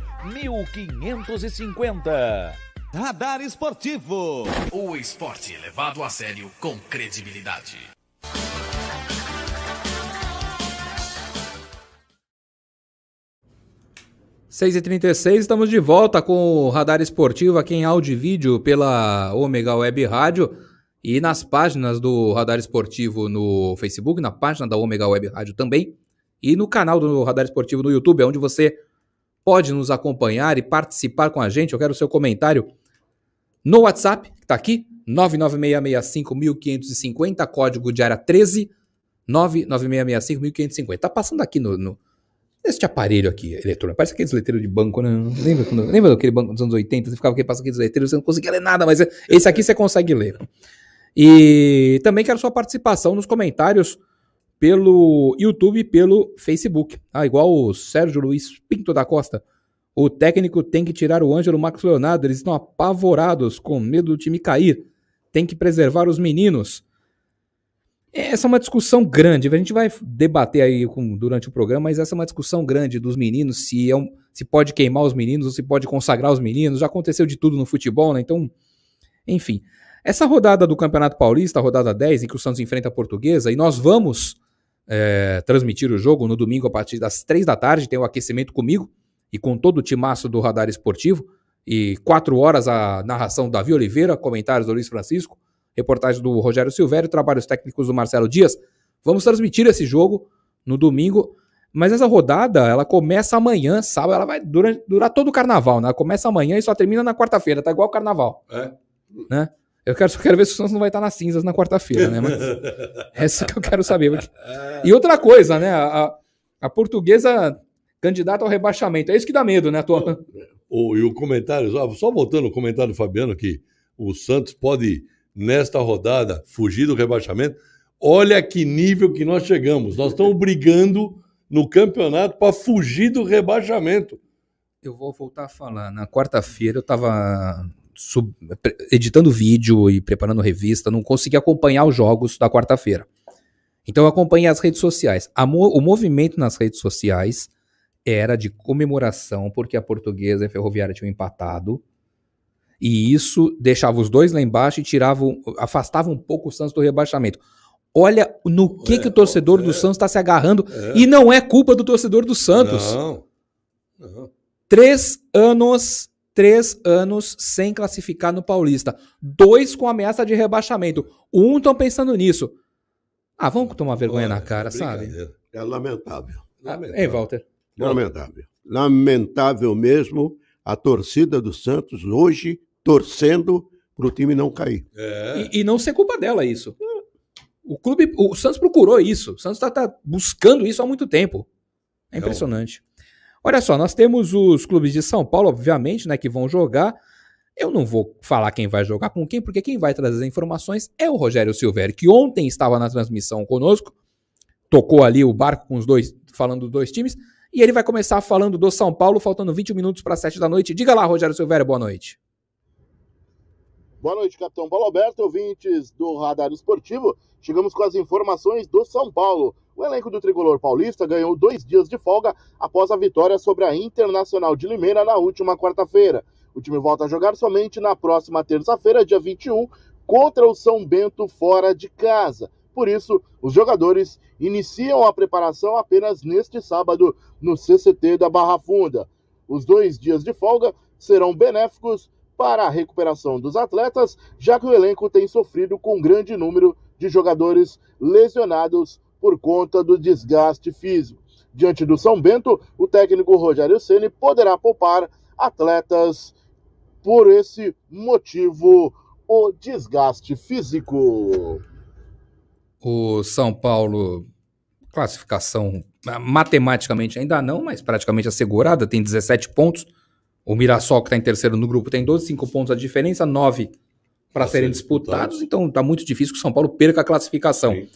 1550. Radar Esportivo. O esporte levado a sério com credibilidade. Seis e trinta estamos de volta com o Radar Esportivo aqui em áudio e vídeo pela Omega Web Rádio e nas páginas do Radar Esportivo no Facebook, na página da Omega Web Rádio também e no canal do Radar Esportivo no YouTube, é onde você pode nos acompanhar e participar com a gente. Eu quero o seu comentário no WhatsApp, que está aqui, 99665-1550, código de área 13, 99665-1550. Tá passando aqui no, no este aparelho aqui, eletrônico, parece aqueles letreiros de banco, né? Lembra, quando, lembra daquele banco dos anos 80? Você ficava aqui, passa aqueles letreiros, você não conseguia ler nada, mas esse aqui você consegue ler. E também quero sua participação nos comentários pelo YouTube e pelo Facebook. Ah, igual o Sérgio Luiz Pinto da Costa. O técnico tem que tirar o Ângelo Max Leonardo. Eles estão apavorados, com medo do time cair. Tem que preservar os meninos. Essa é uma discussão grande. A gente vai debater aí com, durante o programa, mas essa é uma discussão grande dos meninos, se, é um, se pode queimar os meninos ou se pode consagrar os meninos. Já aconteceu de tudo no futebol, né? Então, enfim. Essa rodada do Campeonato Paulista, a rodada 10, em que o Santos enfrenta a Portuguesa, e nós vamos é, transmitir o jogo no domingo a partir das três da tarde. Tem o um aquecimento comigo e com todo o timaço do Radar Esportivo. E quatro horas a narração da Davi Oliveira, comentários do Luiz Francisco, reportagem do Rogério Silvério, trabalhos técnicos do Marcelo Dias. Vamos transmitir esse jogo no domingo. Mas essa rodada, ela começa amanhã, sábado, ela vai durar, durar todo o carnaval, né? Ela começa amanhã e só termina na quarta-feira, tá igual o carnaval. É. Né? Eu quero, só quero ver se o Santos não vai estar nas cinzas na quarta-feira, né? Mas essa que eu quero saber. E outra coisa, né? A, a portuguesa candidata ao rebaixamento. É isso que dá medo, né, Tom? É, o e o comentário, só voltando o comentário do Fabiano, que o Santos pode, nesta rodada, fugir do rebaixamento. Olha que nível que nós chegamos. Nós estamos brigando no campeonato para fugir do rebaixamento. Eu vou voltar a falar. Na quarta-feira eu estava sub, editando vídeo e preparando revista, não consegui acompanhar os jogos da quarta-feira. Então eu acompanhei as redes sociais. Mo, o movimento nas redes sociais era de comemoração, porque a portuguesa e a ferroviária tinham empatado. E isso deixava os dois lá embaixo e tirava, afastava um pouco o Santos do rebaixamento. Olha no que, é, que o torcedor é, do Santos está se agarrando. É. E não é culpa do torcedor do Santos. Não. não. Três anos três anos sem classificar no Paulista. Dois com ameaça de rebaixamento. Um estão pensando nisso. Ah, vamos tomar vergonha Olha, na cara, sabe? É lamentável. Ah, lamentável. Hein, Walter? Lamentável. Lamentável mesmo a torcida do Santos hoje torcendo para o time não cair. É. E, e, não ser culpa dela isso. O clube, o Santos procurou isso. O Santos está tá buscando isso há muito tempo. É então, impressionante. Olha só, nós temos os clubes de São Paulo, obviamente, né, que vão jogar. Eu não vou falar quem vai jogar com quem, porque quem vai trazer as informações é o Rogério Silveira, que ontem estava na transmissão conosco, tocou ali o barco com os dois, falando dos dois times, e ele vai começar falando do São Paulo, faltando 20 minutos para 7 da noite. Diga lá, Rogério Silveira, boa noite. Boa noite, capitão Paulo Alberto, ouvintes do Radar Esportivo. Chegamos com as informações do São Paulo. O elenco do tricolor paulista ganhou dois dias de folga após a vitória sobre a Internacional de Limeira na última quarta-feira. O time volta a jogar somente na próxima terça-feira, dia 21, contra o São Bento fora de casa. Por isso, os jogadores iniciam a preparação apenas neste sábado no CCT da Barra Funda. Os dois dias de folga serão benéficos para a recuperação dos atletas, já que o elenco tem sofrido com um grande número de jogadores lesionados por conta do desgaste físico. Diante do São Bento, o técnico Rogério Ceni poderá poupar atletas por esse motivo, o desgaste físico. O São Paulo, classificação ah, matematicamente ainda não, mas praticamente assegurada, tem 17 pontos o Mirassol, que está em terceiro no grupo, tem 12, 5 pontos a diferença, 9 para serem disputados, então está muito difícil que o São Paulo perca a classificação. Sim.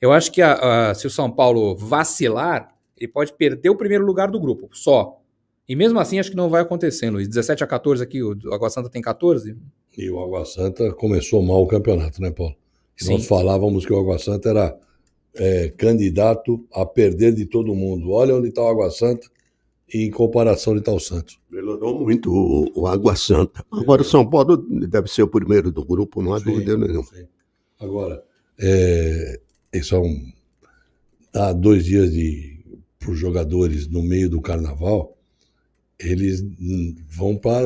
Eu acho que a, a, se o São Paulo vacilar, ele pode perder o primeiro lugar do grupo, só. E mesmo assim, acho que não vai acontecer, Luiz. 17 a 14 aqui, o Água Santa tem 14. E o Água Santa começou mal o campeonato, né, Paulo? Sim. Nós falávamos que o Água Santa era é, candidato a perder de todo mundo. Olha onde está o Água Santa, em comparação de tal Santos. Melhorou muito o, o Água Santa. Agora o São Paulo deve ser o primeiro do grupo, não há sim, dúvida nenhuma. Sim. Agora, é, são há dois dias para os jogadores no meio do carnaval, eles vão para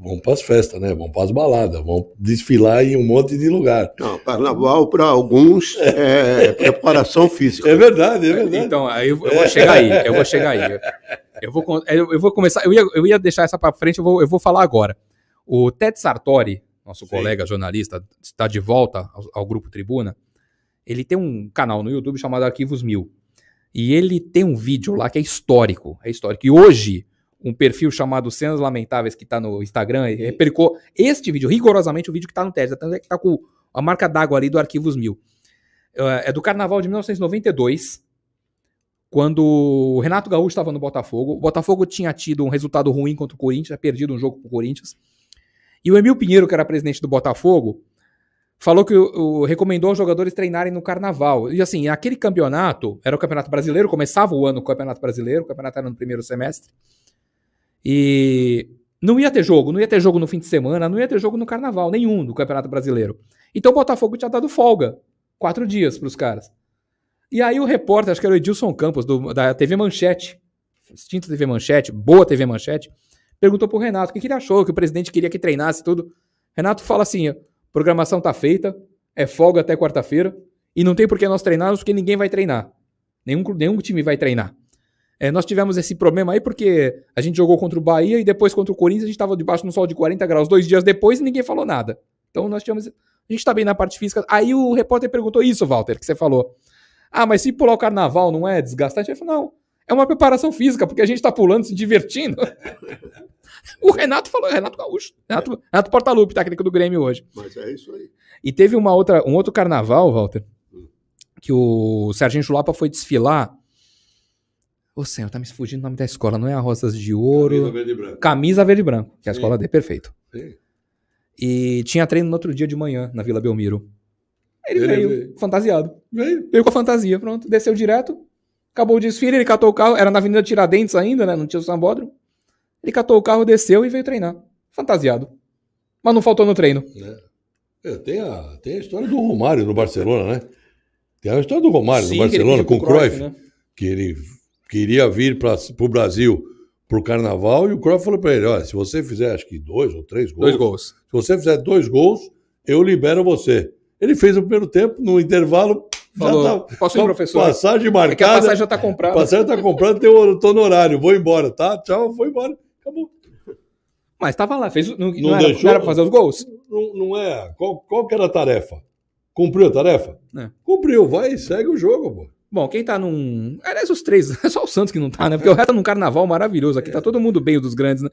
vão para as festas, né? Vão para as baladas, vão desfilar em um monte de lugar. Não, carnaval para alguns é. É, é preparação física. É verdade, é verdade. Então, aí eu vou chegar aí, eu vou chegar aí. Eu vou, eu vou começar, eu ia, eu ia deixar essa para frente, eu vou, eu vou falar agora. O Ted Sartori, nosso Sim. colega jornalista, está de volta ao, ao, Grupo Tribuna. Ele tem um canal no YouTube chamado Arquivos Mil. E ele tem um vídeo lá que é histórico. É histórico. E hoje, um perfil chamado Cenas Lamentáveis, que está no Instagram, repercou este vídeo, rigorosamente o vídeo que está no TED. até onde que está com a marca d'água ali do Arquivos Mil. É, é do carnaval de 1992 quando o Renato Gaúcho estava no Botafogo, o Botafogo tinha tido um resultado ruim contra o Corinthians, tinha perdido um jogo com o Corinthians. E o Emil Pinheiro, que era presidente do Botafogo, falou que o, o, recomendou aos jogadores treinarem no carnaval. E assim, aquele campeonato, era o Campeonato Brasileiro, começava o ano com o Campeonato Brasileiro, o campeonato era no primeiro semestre. E não ia ter jogo, não ia ter jogo no fim de semana, não ia ter jogo no carnaval, nenhum do Campeonato Brasileiro. Então o Botafogo tinha dado folga, quatro dias para os caras. E aí o repórter, acho que era o Edilson Campos, do, da TV Manchete, extinta TV Manchete, boa TV Manchete, perguntou pro Renato o que, que ele achou, que o presidente queria que treinasse tudo. Renato fala assim: programação tá feita, é folga até quarta-feira, e não tem por que nós treinarmos, porque ninguém vai treinar. Nenhum, nenhum time vai treinar. É, nós tivemos esse problema aí porque a gente jogou contra o Bahia e depois contra o Corinthians a gente estava debaixo de sol de 40 graus dois dias depois e ninguém falou nada. Então nós tivemos. A gente está bem na parte física. Aí o repórter perguntou isso, Walter, que você falou. Ah, mas se pular o carnaval não é desgastante? Eu falo, não, é uma preparação física, porque a gente está pulando, se divertindo. o Renato falou, Renato Gaúcho, Renato, é. Renato Portaluppi, técnico do Grêmio hoje. Mas é isso aí. E teve uma outra, um outro carnaval, Walter, hum. que o Serginho Chulapa foi desfilar. Ô senhor, tá me fugindo o nome da escola, não é a Rosas de Ouro. Camisa Verde e Branco. Camisa Verde e Branco, que é a escola dele, perfeito. Sim. E tinha treino no outro dia de manhã, na Vila Belmiro. Ele, ele veio, veio, fantasiado. Veio. Veio com a fantasia, pronto. Desceu direto. Acabou o desfile, ele catou o carro. Era na Avenida Tiradentes ainda, né? Não tinha o sambódromo. Ele catou o carro, desceu e veio treinar. Fantasiado. Mas não faltou no treino. É. é tem, a, tem a história do Romário no Barcelona, né? Tem a história do Romário Sim, no Barcelona com o Cruyff, Cruyff né? que ele queria vir para o Brasil para o Carnaval e o Cruyff falou para ele, olha, se você fizer acho que dois ou três gols, dois gols, se você fizer dois gols, eu libero você. Ele fez o primeiro tempo, no intervalo, Falou. Já tá, Posso ir, professor? Passagem marcada. É que a passagem já está comprada. Passagem está comprada, eu tô no horário, vou embora, tá? Tchau, vou embora. Acabou. Mas estava lá, fez, não, não, não era, deixou, não era pra fazer os gols? Não, não é. Qual, qual que era a tarefa? Cumpriu a tarefa? É. Cumpriu, vai, segue o jogo, pô. Bom, quem tá num. Aliás, os três, é só o Santos que não tá, né? Porque o resto tá num carnaval maravilhoso aqui, tá todo mundo bem, os dos grandes, né?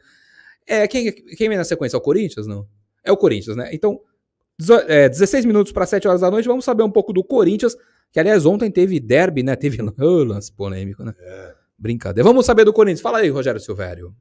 É, quem, quem vem na sequência? É o Corinthians, não? É o Corinthians, né? Então, 16 é, minutos para 7 horas da noite, vamos saber um pouco do Corinthians, que aliás ontem teve derby, né? Teve oh, lance polêmico, né? É. Brincadeira. Vamos saber do Corinthians. Fala aí, Rogério Silvério.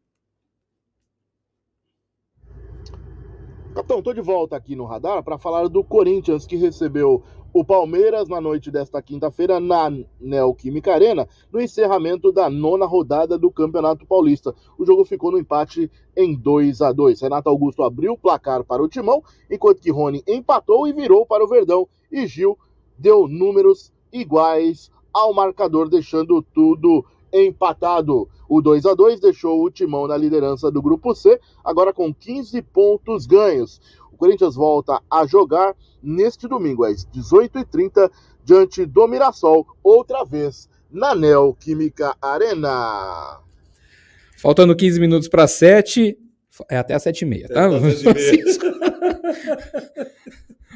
Capitão, estou de volta aqui no radar para falar do Corinthians que recebeu o Palmeiras na noite desta quinta-feira na Neoquímica Arena, no encerramento da nona rodada do Campeonato Paulista. O jogo ficou no empate em 2 a 2. Renato Augusto abriu o placar para o Timão, enquanto que Rony empatou e virou para o Verdão e Gil deu números iguais ao marcador, deixando tudo empatado. O 2 a 2 deixou o Timão na liderança do grupo C, agora com 15 pontos ganhos. O Corinthians volta a jogar neste domingo, às 18h30, diante do Mirassol, outra vez na Neoquímica Arena. Faltando 15 minutos para 7. É até as 7h30, é, tá? Francisco.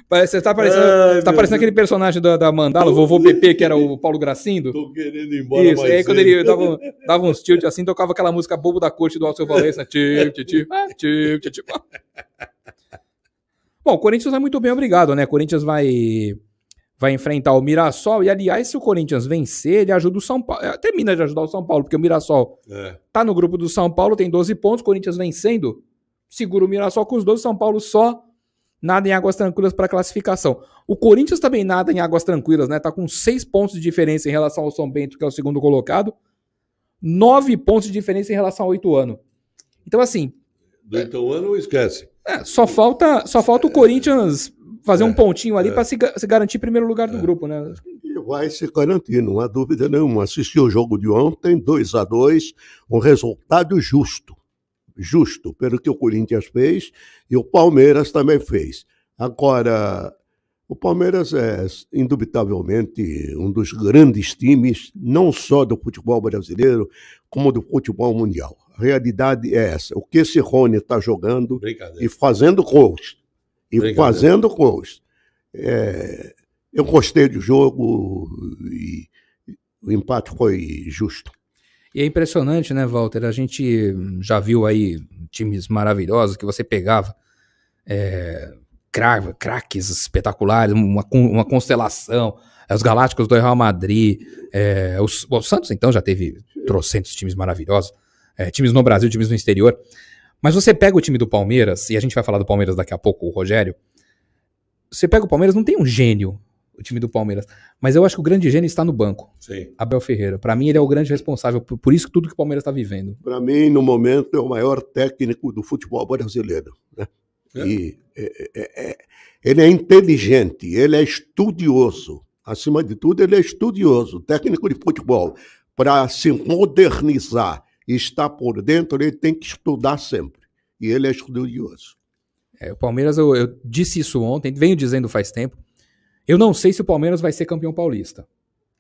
Tá, você tá parecendo, Ai, tá parecendo aquele personagem da, da Mandala, o vovô Pepe, que era o Paulo Gracindo. Tô querendo ir embora Isso, aí quando ele dava, dava uns tilt assim, tocava aquela música bobo da corte do Alceu Valença. Tip, tip, tip, tip, Bom, o Corinthians vai muito bem, obrigado, né? O Corinthians vai vai enfrentar o Mirassol e aliás, se o Corinthians vencer, ele ajuda o São Paulo, eh, termina de ajudar o São Paulo, porque o Mirassol é. tá no grupo do São Paulo, tem 12 pontos, o Corinthians vencendo, segura o Mirassol com os 12, São Paulo só nada em águas tranquilas para classificação. O Corinthians também nada em águas tranquilas, né? Tá com 6 pontos de diferença em relação ao São Bento, que é o segundo colocado. 9 pontos de diferença em relação ao Ituano. Então assim, do Ituano esquece. É, só falta, só falta o Corinthians fazer é, um pontinho ali é. para se, se, garantir primeiro lugar do é. grupo, né? vai se garantir, não há dúvida nenhuma. Assisti o jogo de ontem, 2 a 2 um resultado justo. Justo, pelo que o Corinthians fez e o Palmeiras também fez. Agora, o Palmeiras é indubitavelmente um dos grandes times, não só do futebol brasileiro, como do futebol mundial realidade é essa. O que esse Rony está jogando e fazendo gols. E fazendo gols. É, eu gostei do jogo e o empate foi justo. E é impressionante, né, Walter? A gente já viu aí times maravilhosos que você pegava. É, craques espetaculares, uma, uma constelação, é, os Galácticos do Real Madrid, é, os, o Santos então já teve trocentos times maravilhosos, é, times no Brasil, times no exterior. Mas você pega o time do Palmeiras, e a gente vai falar do Palmeiras daqui a pouco, o Rogério. Você pega o Palmeiras, não tem um gênio o time do Palmeiras, mas eu acho que o grande gênio está no banco. Sim. Abel Ferreira. Para mim, ele é o grande responsável por, por isso tudo que o Palmeiras está vivendo. Para mim, no momento, é o maior técnico do futebol brasileiro. Né? É. E é é, é, é, ele é inteligente, ele é estudioso. Acima de tudo, ele é estudioso, técnico de futebol, para se modernizar e está por dentro, ele tem que estudar sempre. E ele é estudioso. É, o Palmeiras, eu, eu disse isso ontem, venho dizendo faz tempo. Eu não sei se o Palmeiras vai ser campeão paulista.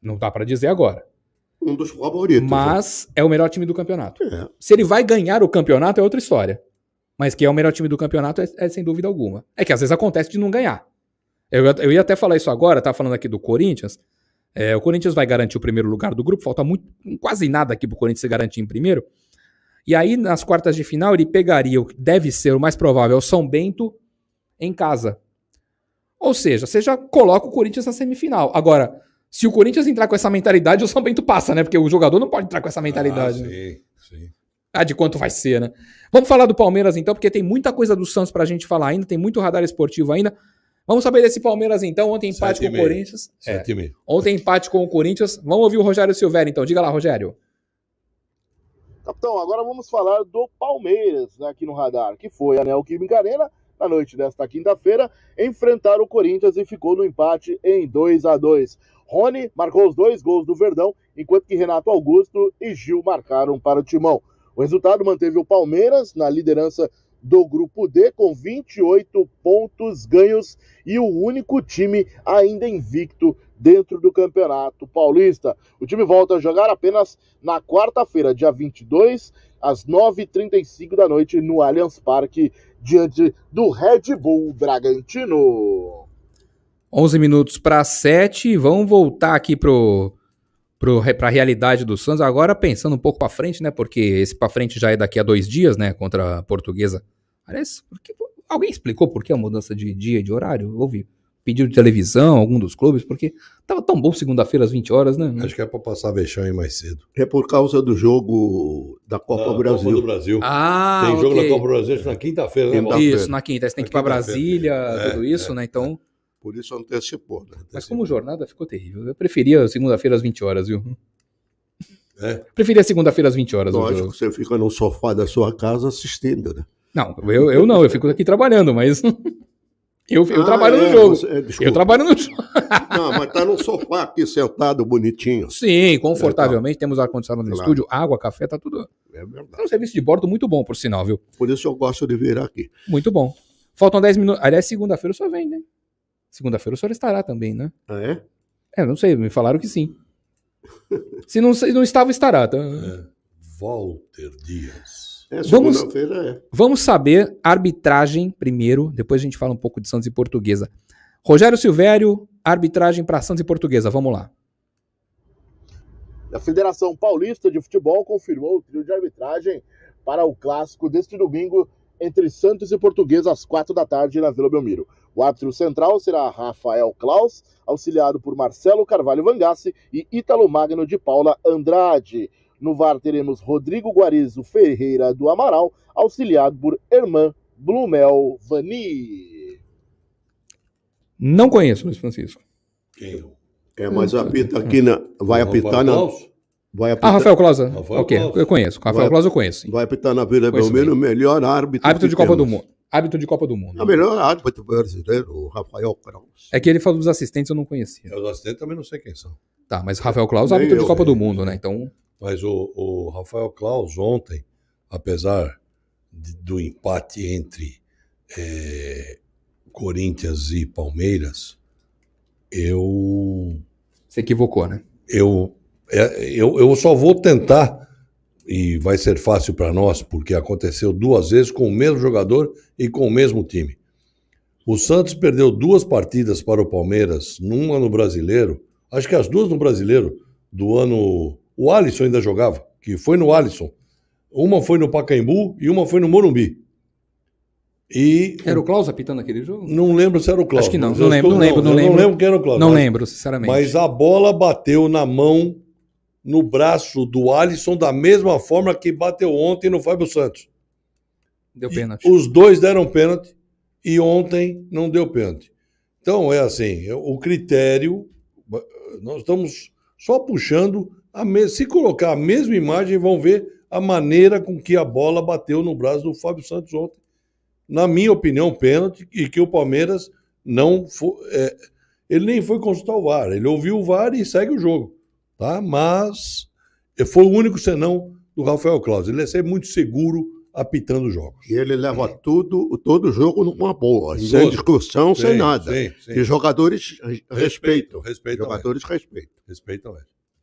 Não dá para dizer agora. Um dos favoritos. Né? Mas né? é o melhor time do campeonato. É. Se ele vai ganhar o campeonato é outra história. Mas que é o melhor time do campeonato é, é sem dúvida alguma. É que às vezes acontece de não ganhar. Eu, eu ia até falar isso agora, tá falando aqui do Corinthians. É, o Corinthians vai garantir o primeiro lugar do grupo, falta muito, quase nada aqui para o Corinthians se garantir em primeiro. E aí, nas quartas de final, ele pegaria o que deve ser o mais provável, é o São Bento, em casa. Ou seja, você já coloca o Corinthians na semifinal. Agora, se o Corinthians entrar com essa mentalidade, o São Bento passa, né? Porque o jogador não pode entrar com essa mentalidade. Ah, né? sim, sim. Ah, de quanto vai ser, né? Vamos falar do Palmeiras então, porque tem muita coisa do Santos pra gente falar ainda, tem muito radar esportivo ainda. Vamos saber desse Palmeiras então. Ontem empate com o Corinthians. É. Ontem empate com o Corinthians. Vamos ouvir o Rogério Silveira então. Diga lá, Rogério. Capitão, agora vamos falar do Palmeiras né, aqui no radar, que foi a Neoquímica Arena na noite desta quinta-feira enfrentar o Corinthians e ficou no empate em 2 a 2. Rony marcou os dois gols do Verdão, enquanto que Renato Augusto e Gil marcaram para o Timão. O resultado manteve o Palmeiras na liderança do grupo D com 28 pontos ganhos e o único time ainda invicto dentro do Campeonato Paulista. O time volta a jogar apenas na quarta-feira, dia 22, às 9h35 da noite, no Allianz Parque, diante do Red Bull Bragantino. 11 minutos para 7, vamos voltar aqui pro para a realidade do Santos. Agora pensando um pouco para frente, né? Porque esse para frente já é daqui a dois dias, né? Contra a Portuguesa. Parece. Porque, alguém explicou por que a mudança de dia e de horário? Houve pedido de televisão, algum dos clubes, porque tava tão bom segunda-feira às 20 horas, né? Acho que é para passar vexame mais cedo. É por causa do jogo da Copa da, Brasil. Copa do Brasil. Ah, Tem jogo okay. da Copa do Brasil na quinta-feira, né? Quinta isso, na quinta. Você tem na que ir para Brasília, é, tudo isso, é, né? É. Então por isso antecipou. Né? Mas como jornada ficou terrível. Eu preferia segunda-feira às 20 horas, viu? É. Preferia segunda-feira às 20 horas. Lógico, você fica no sofá da sua casa assistindo, né? Não, eu, eu não, eu fico aqui trabalhando, mas. Eu, eu ah, trabalho é, no jogo. eu trabalho no jogo. Não, mas tá no sofá aqui sentado, bonitinho. Sim, é, confortavelmente. É, tá. Temos ar-condicionado no claro. estúdio, água, café, tá tudo. É verdade. É um serviço de bordo muito bom, por sinal, viu? Por isso eu gosto de vir aqui. Muito bom. Faltam 10 minutos. Aliás, segunda-feira só vem, né? Segunda-feira o senhor estará também, né? Ah, é? É, não sei, me falaram que sim. se, não, se não estava, estará. Tá? É. Walter Dias. É, vamos, é. vamos saber arbitragem primeiro, depois a gente fala um pouco de Santos e Portuguesa. Rogério Silvério, arbitragem para Santos e Portuguesa, vamos lá. A Federação Paulista de Futebol confirmou o trio de arbitragem para o clássico deste domingo entre Santos e Portuguesa às quatro da tarde na Vila Belmiro. O árbitro central será Rafael Klaus, auxiliado por Marcelo Carvalho Vangasse e Ítalo Magno de Paula Andrade. No VAR teremos Rodrigo Guarizo Ferreira do Amaral, auxiliado por Irmã Blumel Vani. Não conheço, Luiz Francisco. Eu. É, mas apita aqui na, vai apitar na, Vai ah, apitar... Ah, Rafael Closa. Rafael Closa. Eu conheço. Rafael vai... Closa eu conheço. Sim. Vai apitar na Vila Belmiro, o melhor árbitro. Árbitro de Copa do Mundo. Árbitro de Copa do Mundo. É o melhor árbitro brasileiro, o Rafael Claus É que ele falou dos assistentes, eu não conhecia. Os assistentes também não sei quem são. Tá, mas Rafael é árbitro eu, de Copa eu, do Mundo, né? Então. Mas o, o Rafael Claus ontem, apesar de, do empate entre é, Corinthians e Palmeiras, eu. Se equivocou, né? Eu é, eu, eu só vou tentar, e vai ser fácil para nós, porque aconteceu duas vezes com o mesmo jogador e com o mesmo time. O Santos perdeu duas partidas para o Palmeiras, numa no Brasileiro, acho que as duas no Brasileiro, do ano. O Alisson ainda jogava, que foi no Alisson. Uma foi no Pacaembu e uma foi no Morumbi. E... Era o Klaus apitando aquele jogo? Não lembro se era o Klaus. Acho que não, não lembro, não, lembro, não, não lembro. Não lembro quem era o Klaus. Não mas, lembro, sinceramente. Mas a bola bateu na mão no braço do Alisson da mesma forma que bateu ontem no Fábio Santos. Deu pênalti. Os dois deram pênalti e ontem não deu pênalti. Então é assim, é o critério nós estamos só puxando a mesma, se colocar a mesma imagem vão ver a maneira com que a bola bateu no braço do Fábio Santos ontem. Na minha opinião, pênalti e que o Palmeiras não foi, é, ele nem foi consultar o VAR, ele ouviu o VAR e segue o jogo tá? mas foi o único senão do Rafael Claus. Ele é sempre muito seguro apitando os jogos. E ele leva tudo, todo jogo numa boa, sem discussão, sim, sem nada. Sim, sim. E jogadores respeitam. Respeito jogadores é. respeitam. Respeitam é.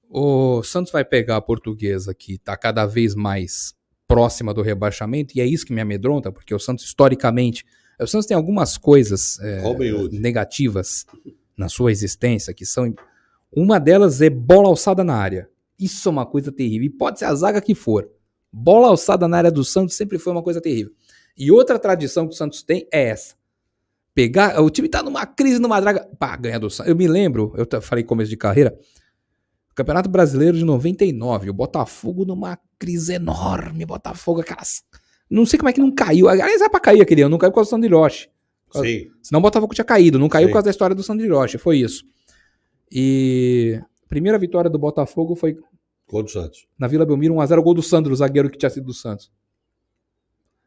O Santos vai pegar a portuguesa que está cada vez mais próxima do rebaixamento, e é isso que me amedronta, porque o Santos, historicamente, o Santos tem algumas coisas é, negativas na sua existência que são uma delas é bola alçada na área. Isso é uma coisa terrível. E pode ser a zaga que for. Bola alçada na área do Santos sempre foi uma coisa terrível. E outra tradição que o Santos tem é essa. Pegar. O time tá numa crise, numa draga. Pá, ganha do Santos. Eu me lembro, eu falei começo de carreira. Campeonato Brasileiro de 99. O Botafogo numa crise enorme. Botafogo, aquelas. Não sei como é que não caiu. Aliás, é pra cair aquele ano. Não caiu por causa do Sandiroche. Sim. Senão o Botafogo tinha caído. Não caiu Sim. por causa da história do Sandiroche. Foi isso. E a primeira vitória do Botafogo foi. Gol do Santos. Na Vila Belmiro, 1x0, gol do Sandro, zagueiro que tinha sido do Santos.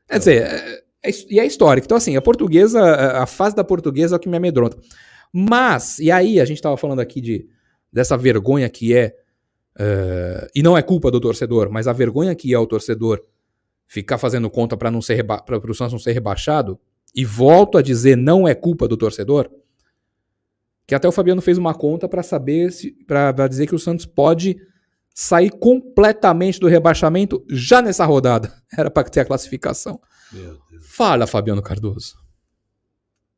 Quer é. dizer, é, é, e é histórico. Então, assim, a portuguesa, a fase da portuguesa é o que me amedronta. Mas, e aí, a gente estava falando aqui de dessa vergonha que é. Uh, e não é culpa do torcedor, mas a vergonha que é o torcedor ficar fazendo conta para não ser para o Santos não ser rebaixado, e volto a dizer, não é culpa do torcedor. Que até o Fabiano fez uma conta para saber se para dizer que o Santos pode sair completamente do rebaixamento já nessa rodada. Era para ter a classificação. Fala, Fabiano Cardoso.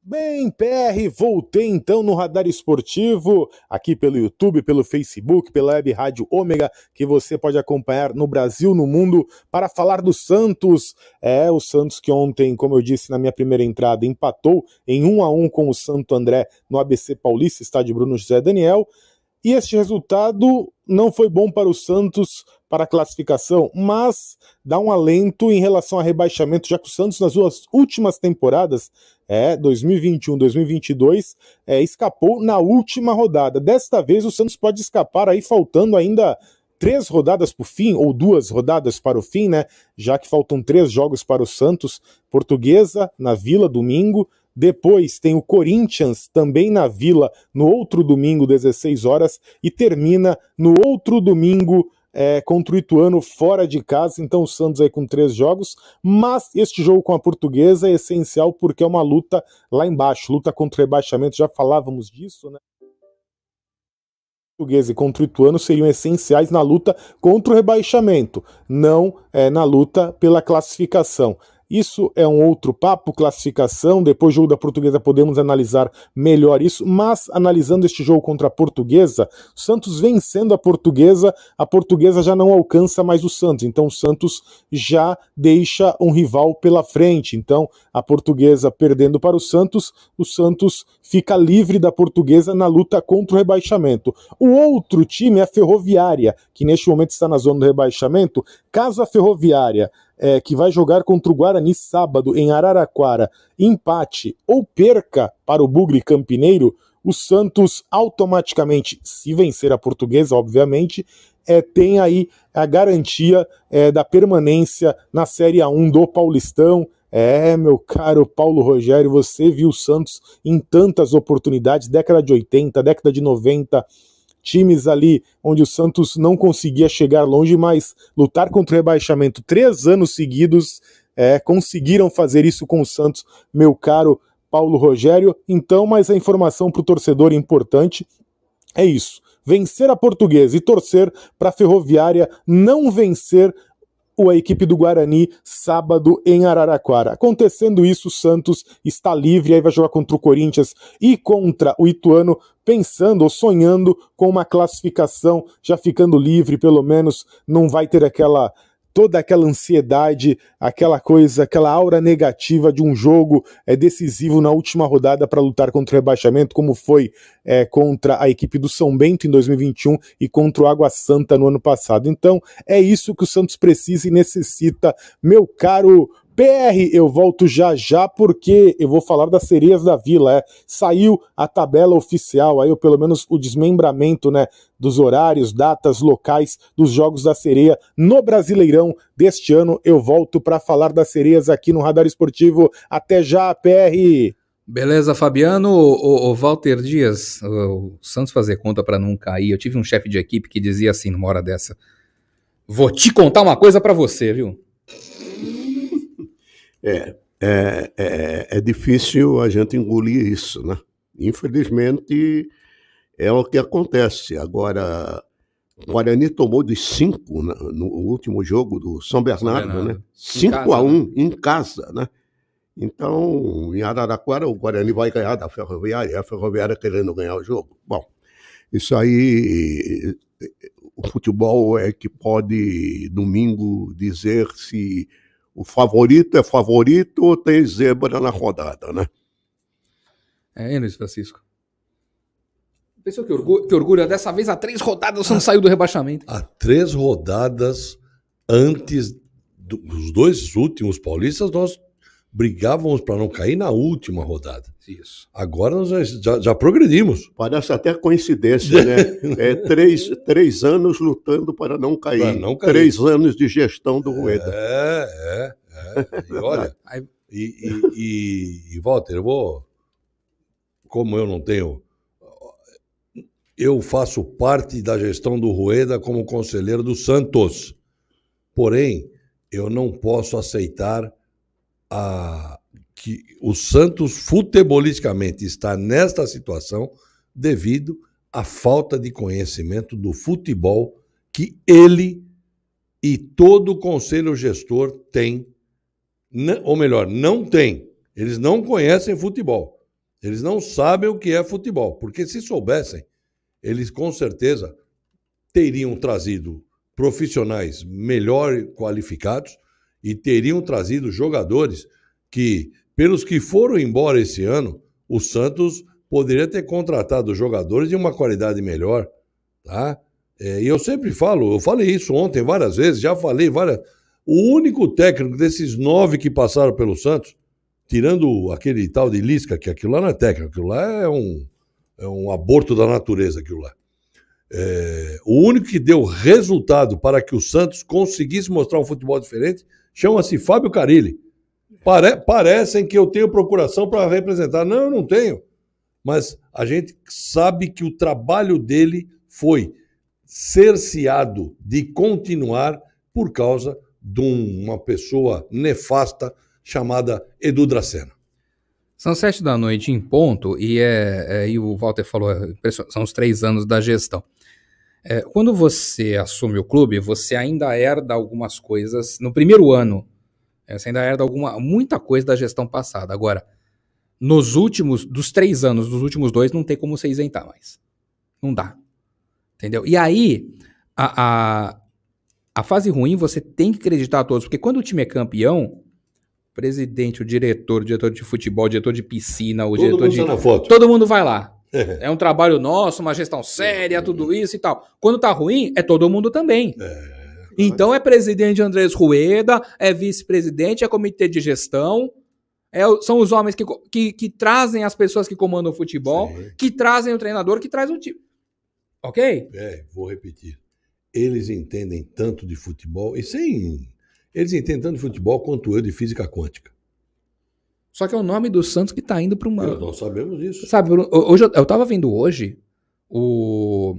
Bem, PR, voltei então no Radar Esportivo, aqui pelo YouTube, pelo Facebook, pela Web Rádio Ômega, que você pode acompanhar no Brasil, no mundo, para falar do Santos. É, o Santos que ontem, como eu disse na minha primeira entrada, empatou em 1 a 1 com o Santo André no ABC Paulista, estádio Bruno José Daniel. E este resultado não foi bom para o Santos, para a classificação, mas dá um alento em relação a rebaixamento, já que o Santos, nas suas últimas temporadas, é, 2021, 2022, é, escapou na última rodada. Desta vez, o Santos pode escapar aí, faltando ainda três rodadas para o fim, ou duas rodadas para o fim, né? Já que faltam três jogos para o Santos. Portuguesa, na Vila, domingo. Depois tem o Corinthians, também na Vila, no outro domingo, 16 horas. E termina no outro domingo, é, contra o Ituano fora de casa, então o Santos aí com três jogos, mas este jogo com a portuguesa é essencial porque é uma luta lá embaixo, luta contra o rebaixamento, já falávamos disso, né? portuguesa e contra o Ituano seriam essenciais na luta contra o rebaixamento, não é, na luta pela classificação. Isso é um outro papo, classificação. Depois do jogo da Portuguesa podemos analisar melhor isso, mas analisando este jogo contra a Portuguesa, o Santos vencendo a Portuguesa, a Portuguesa já não alcança mais o Santos. Então o Santos já deixa um rival pela frente. Então a Portuguesa perdendo para o Santos, o Santos fica livre da Portuguesa na luta contra o rebaixamento. O outro time é a Ferroviária, que neste momento está na zona do rebaixamento, Caso a Ferroviária, é, que vai jogar contra o Guarani sábado em Araraquara, empate ou perca para o Bugre Campineiro, o Santos automaticamente, se vencer a portuguesa, obviamente, é, tem aí a garantia é, da permanência na Série A1 do Paulistão. É, meu caro Paulo Rogério, você viu o Santos em tantas oportunidades, década de 80, década de 90, times ali onde o Santos não conseguia chegar longe, mas lutar contra o rebaixamento três anos seguidos, é, conseguiram fazer isso com o Santos, meu caro Paulo Rogério. Então, mas a informação para o torcedor importante é isso vencer a Portuguesa e torcer para a Ferroviária não vencer ou a equipe do Guarani sábado em Araraquara. Acontecendo isso, o Santos está livre, aí vai jogar contra o Corinthians e contra o Ituano, pensando ou sonhando com uma classificação, já ficando livre, pelo menos não vai ter aquela toda aquela ansiedade, aquela coisa, aquela aura negativa de um jogo é decisivo na última rodada para lutar contra o rebaixamento, como foi é, contra a equipe do São Bento em 2021 e contra o Água Santa no ano passado. Então é isso que o Santos precisa e necessita, meu caro PR, eu volto já já porque eu vou falar das sereias da vila. É. Saiu a tabela oficial, aí, ou pelo menos o desmembramento né, dos horários, datas, locais dos Jogos da Sereia no Brasileirão deste ano. Eu volto para falar das sereias aqui no Radar Esportivo. Até já, PR! Beleza, Fabiano. O, o, Walter Dias, o, o Santos fazer conta para não cair. Eu tive um chefe de equipe que dizia assim numa hora dessa: Vou te contar uma coisa para você, viu? É, é, é, é difícil a gente engolir isso, né? Infelizmente, é o que acontece. Agora, o Guarani tomou de 5 né, no último jogo do São Bernardo, São Bernardo. né? 5 a 1 né? um, né? em casa, né? Então, em Araraquara, o Guarani vai ganhar da Ferroviária, a Ferroviária querendo ganhar o jogo. Bom, isso aí, o futebol é que pode, domingo, dizer se o favorito é favorito, ou tem zebra na rodada, né? É, Enes Francisco. Pensou que orgulho, que orgulho, dessa vez há três rodadas você não saiu do rebaixamento. Há três rodadas antes dos dois últimos paulistas, nós brigávamos para não cair na última rodada. Isso. Agora nós já, já progredimos. Parece até coincidência, né? é, três, três anos lutando para não cair. Para não cair. Três anos de gestão do é, Rueda. É, é, é. E olha, e, e, e, Walter, eu vou. Como eu não tenho. Eu faço parte da gestão do Rueda como conselheiro do Santos. Porém, eu não posso aceitar a, que o Santos futebolisticamente está nesta situação devido à falta de conhecimento do futebol que ele e todo o conselho gestor tem, ou melhor, não tem. Eles não conhecem futebol. Eles não sabem o que é futebol, porque se soubessem, eles com certeza teriam trazido profissionais melhor qualificados e teriam trazido jogadores que pelos que foram embora esse ano, o Santos poderia ter contratado jogadores de uma qualidade melhor, tá? É, e eu sempre falo, eu falei isso ontem várias vezes, já falei várias. O único técnico desses nove que passaram pelo Santos, tirando aquele tal de Lisca, que aquilo lá não é técnico, aquilo lá é um, é um aborto da natureza, aquilo lá. É, o único que deu resultado para que o Santos conseguisse mostrar um futebol diferente chama-se Fábio Carilli pare, parecem que eu tenho procuração para representar. Não, eu não tenho. Mas a gente sabe que o trabalho dele foi cerceado de continuar por causa de uma pessoa nefasta chamada Edu Dracena. São sete da noite em ponto, e, é, é e o Walter falou, é, são os três anos da gestão. É, quando você assume o clube, você ainda herda algumas coisas. No primeiro ano você ainda herda alguma, muita coisa da gestão passada. Agora, nos últimos, dos três anos, dos últimos dois, não tem como você isentar mais. Não dá. Entendeu? E aí, a, a, a fase ruim você tem que acreditar a todos, porque quando o time é campeão, o presidente, o diretor, o diretor de futebol, o diretor de piscina, o todo diretor mundo de. Tá na foto. Todo mundo vai lá. É, é um trabalho nosso, uma gestão séria, tudo é. isso e tal. Quando tá ruim, é todo mundo também. É. Então é, é presidente Andrés Rueda, é vice-presidente, é comitê de gestão. É, são os homens que, que, que, trazem as pessoas que comandam o futebol, Sim. que trazem o treinador, que traz o time. Ok? É, vou repetir. Eles entendem tanto de futebol, e sem. Eles entendem tanto de futebol quanto eu de física quântica. Só que é o nome do Santos que está indo para o Eu, nós sabemos disso. Sabe, hoje, eu estava vendo hoje o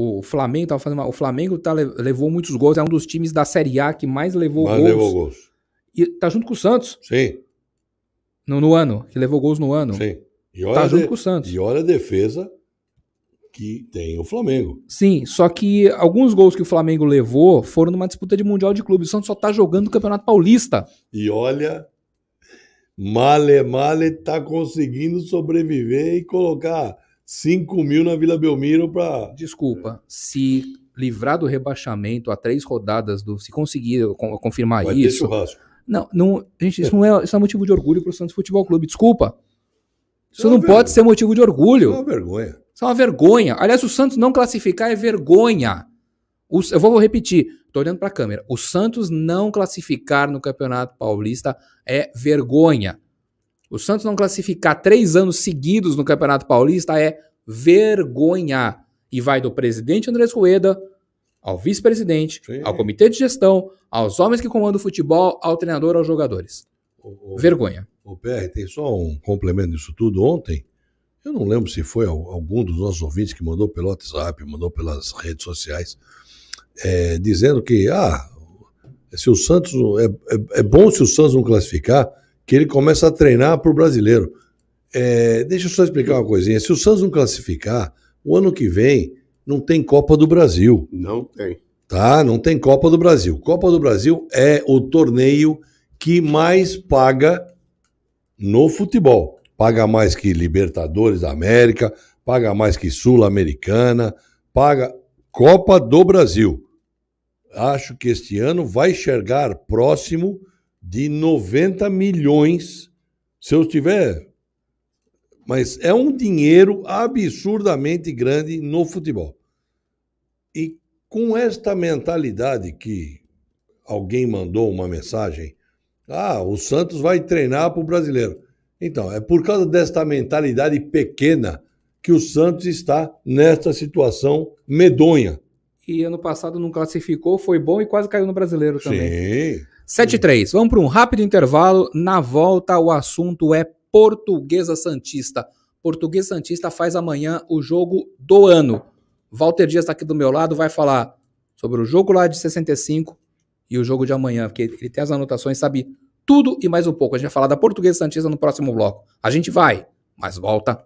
o Flamengo tava fazendo uma, o Flamengo tá, levou muitos gols, é um dos times da Série A que mais levou mais gols. levou gols. E tá junto com o Santos. Sim. No, no ano, que levou gols no ano. Sim. E olha tá junto de, com o Santos. E olha a defesa que tem o Flamengo. Sim, só que alguns gols que o Flamengo levou foram numa disputa de Mundial de Clube. O Santos só tá jogando o Campeonato Paulista. E olha, Male Male tá conseguindo sobreviver e colocar 5 mil na Vila Belmiro para. Desculpa, se livrar do rebaixamento a três rodadas do. Se conseguir confirmar Vai isso. Ter churrasco. não, não, gente, isso não é, isso é motivo de orgulho para o Santos Futebol Clube. Desculpa. Isso, é não vergonha. pode ser motivo de orgulho. Isso é uma vergonha. Isso é uma vergonha. Aliás, o Santos não classificar é vergonha. O, eu vou repetir, estou olhando para a câmera. O Santos não classificar no Campeonato Paulista é vergonha. O Santos não classificar três anos seguidos no Campeonato Paulista é vergonha. E vai do presidente Andrés Rueda ao vice-presidente, ao comitê de gestão, aos homens que comandam o futebol, ao treinador, aos jogadores. O, o, vergonha. O PR, tem só um complemento disso tudo. Ontem, eu não lembro se foi algum dos nossos ouvintes que mandou pelo WhatsApp, mandou pelas redes sociais, é, dizendo que, ah, se o Santos. É, é, é bom se o Santos não classificar que ele começa a treinar para o brasileiro. É, deixa eu só explicar uma coisinha. Se o Santos não classificar, o ano que vem não tem Copa do Brasil. Não tem. Tá? Não tem Copa do Brasil. Copa do Brasil é o torneio que mais paga no futebol. Paga mais que Libertadores da América, paga mais que Sul-Americana, paga Copa do Brasil. Acho que este ano vai chegar próximo de 90 milhões, se eu tiver. Mas é um dinheiro absurdamente grande no futebol. E com esta mentalidade que alguém mandou uma mensagem, ah, o Santos vai treinar para o brasileiro. Então, é por causa desta mentalidade pequena que o Santos está nesta situação medonha. E ano passado não classificou, foi bom e quase caiu no brasileiro também. Sim. 7 3. Vamos para um rápido intervalo. Na volta, o assunto é Portuguesa Santista. Portuguesa Santista faz amanhã o jogo do ano. Walter Dias está aqui do meu lado, vai falar sobre o jogo lá de 65 e o jogo de amanhã, porque ele tem as anotações, sabe tudo e mais um pouco. A gente vai falar da Portuguesa Santista no próximo bloco. A gente vai, mas volta.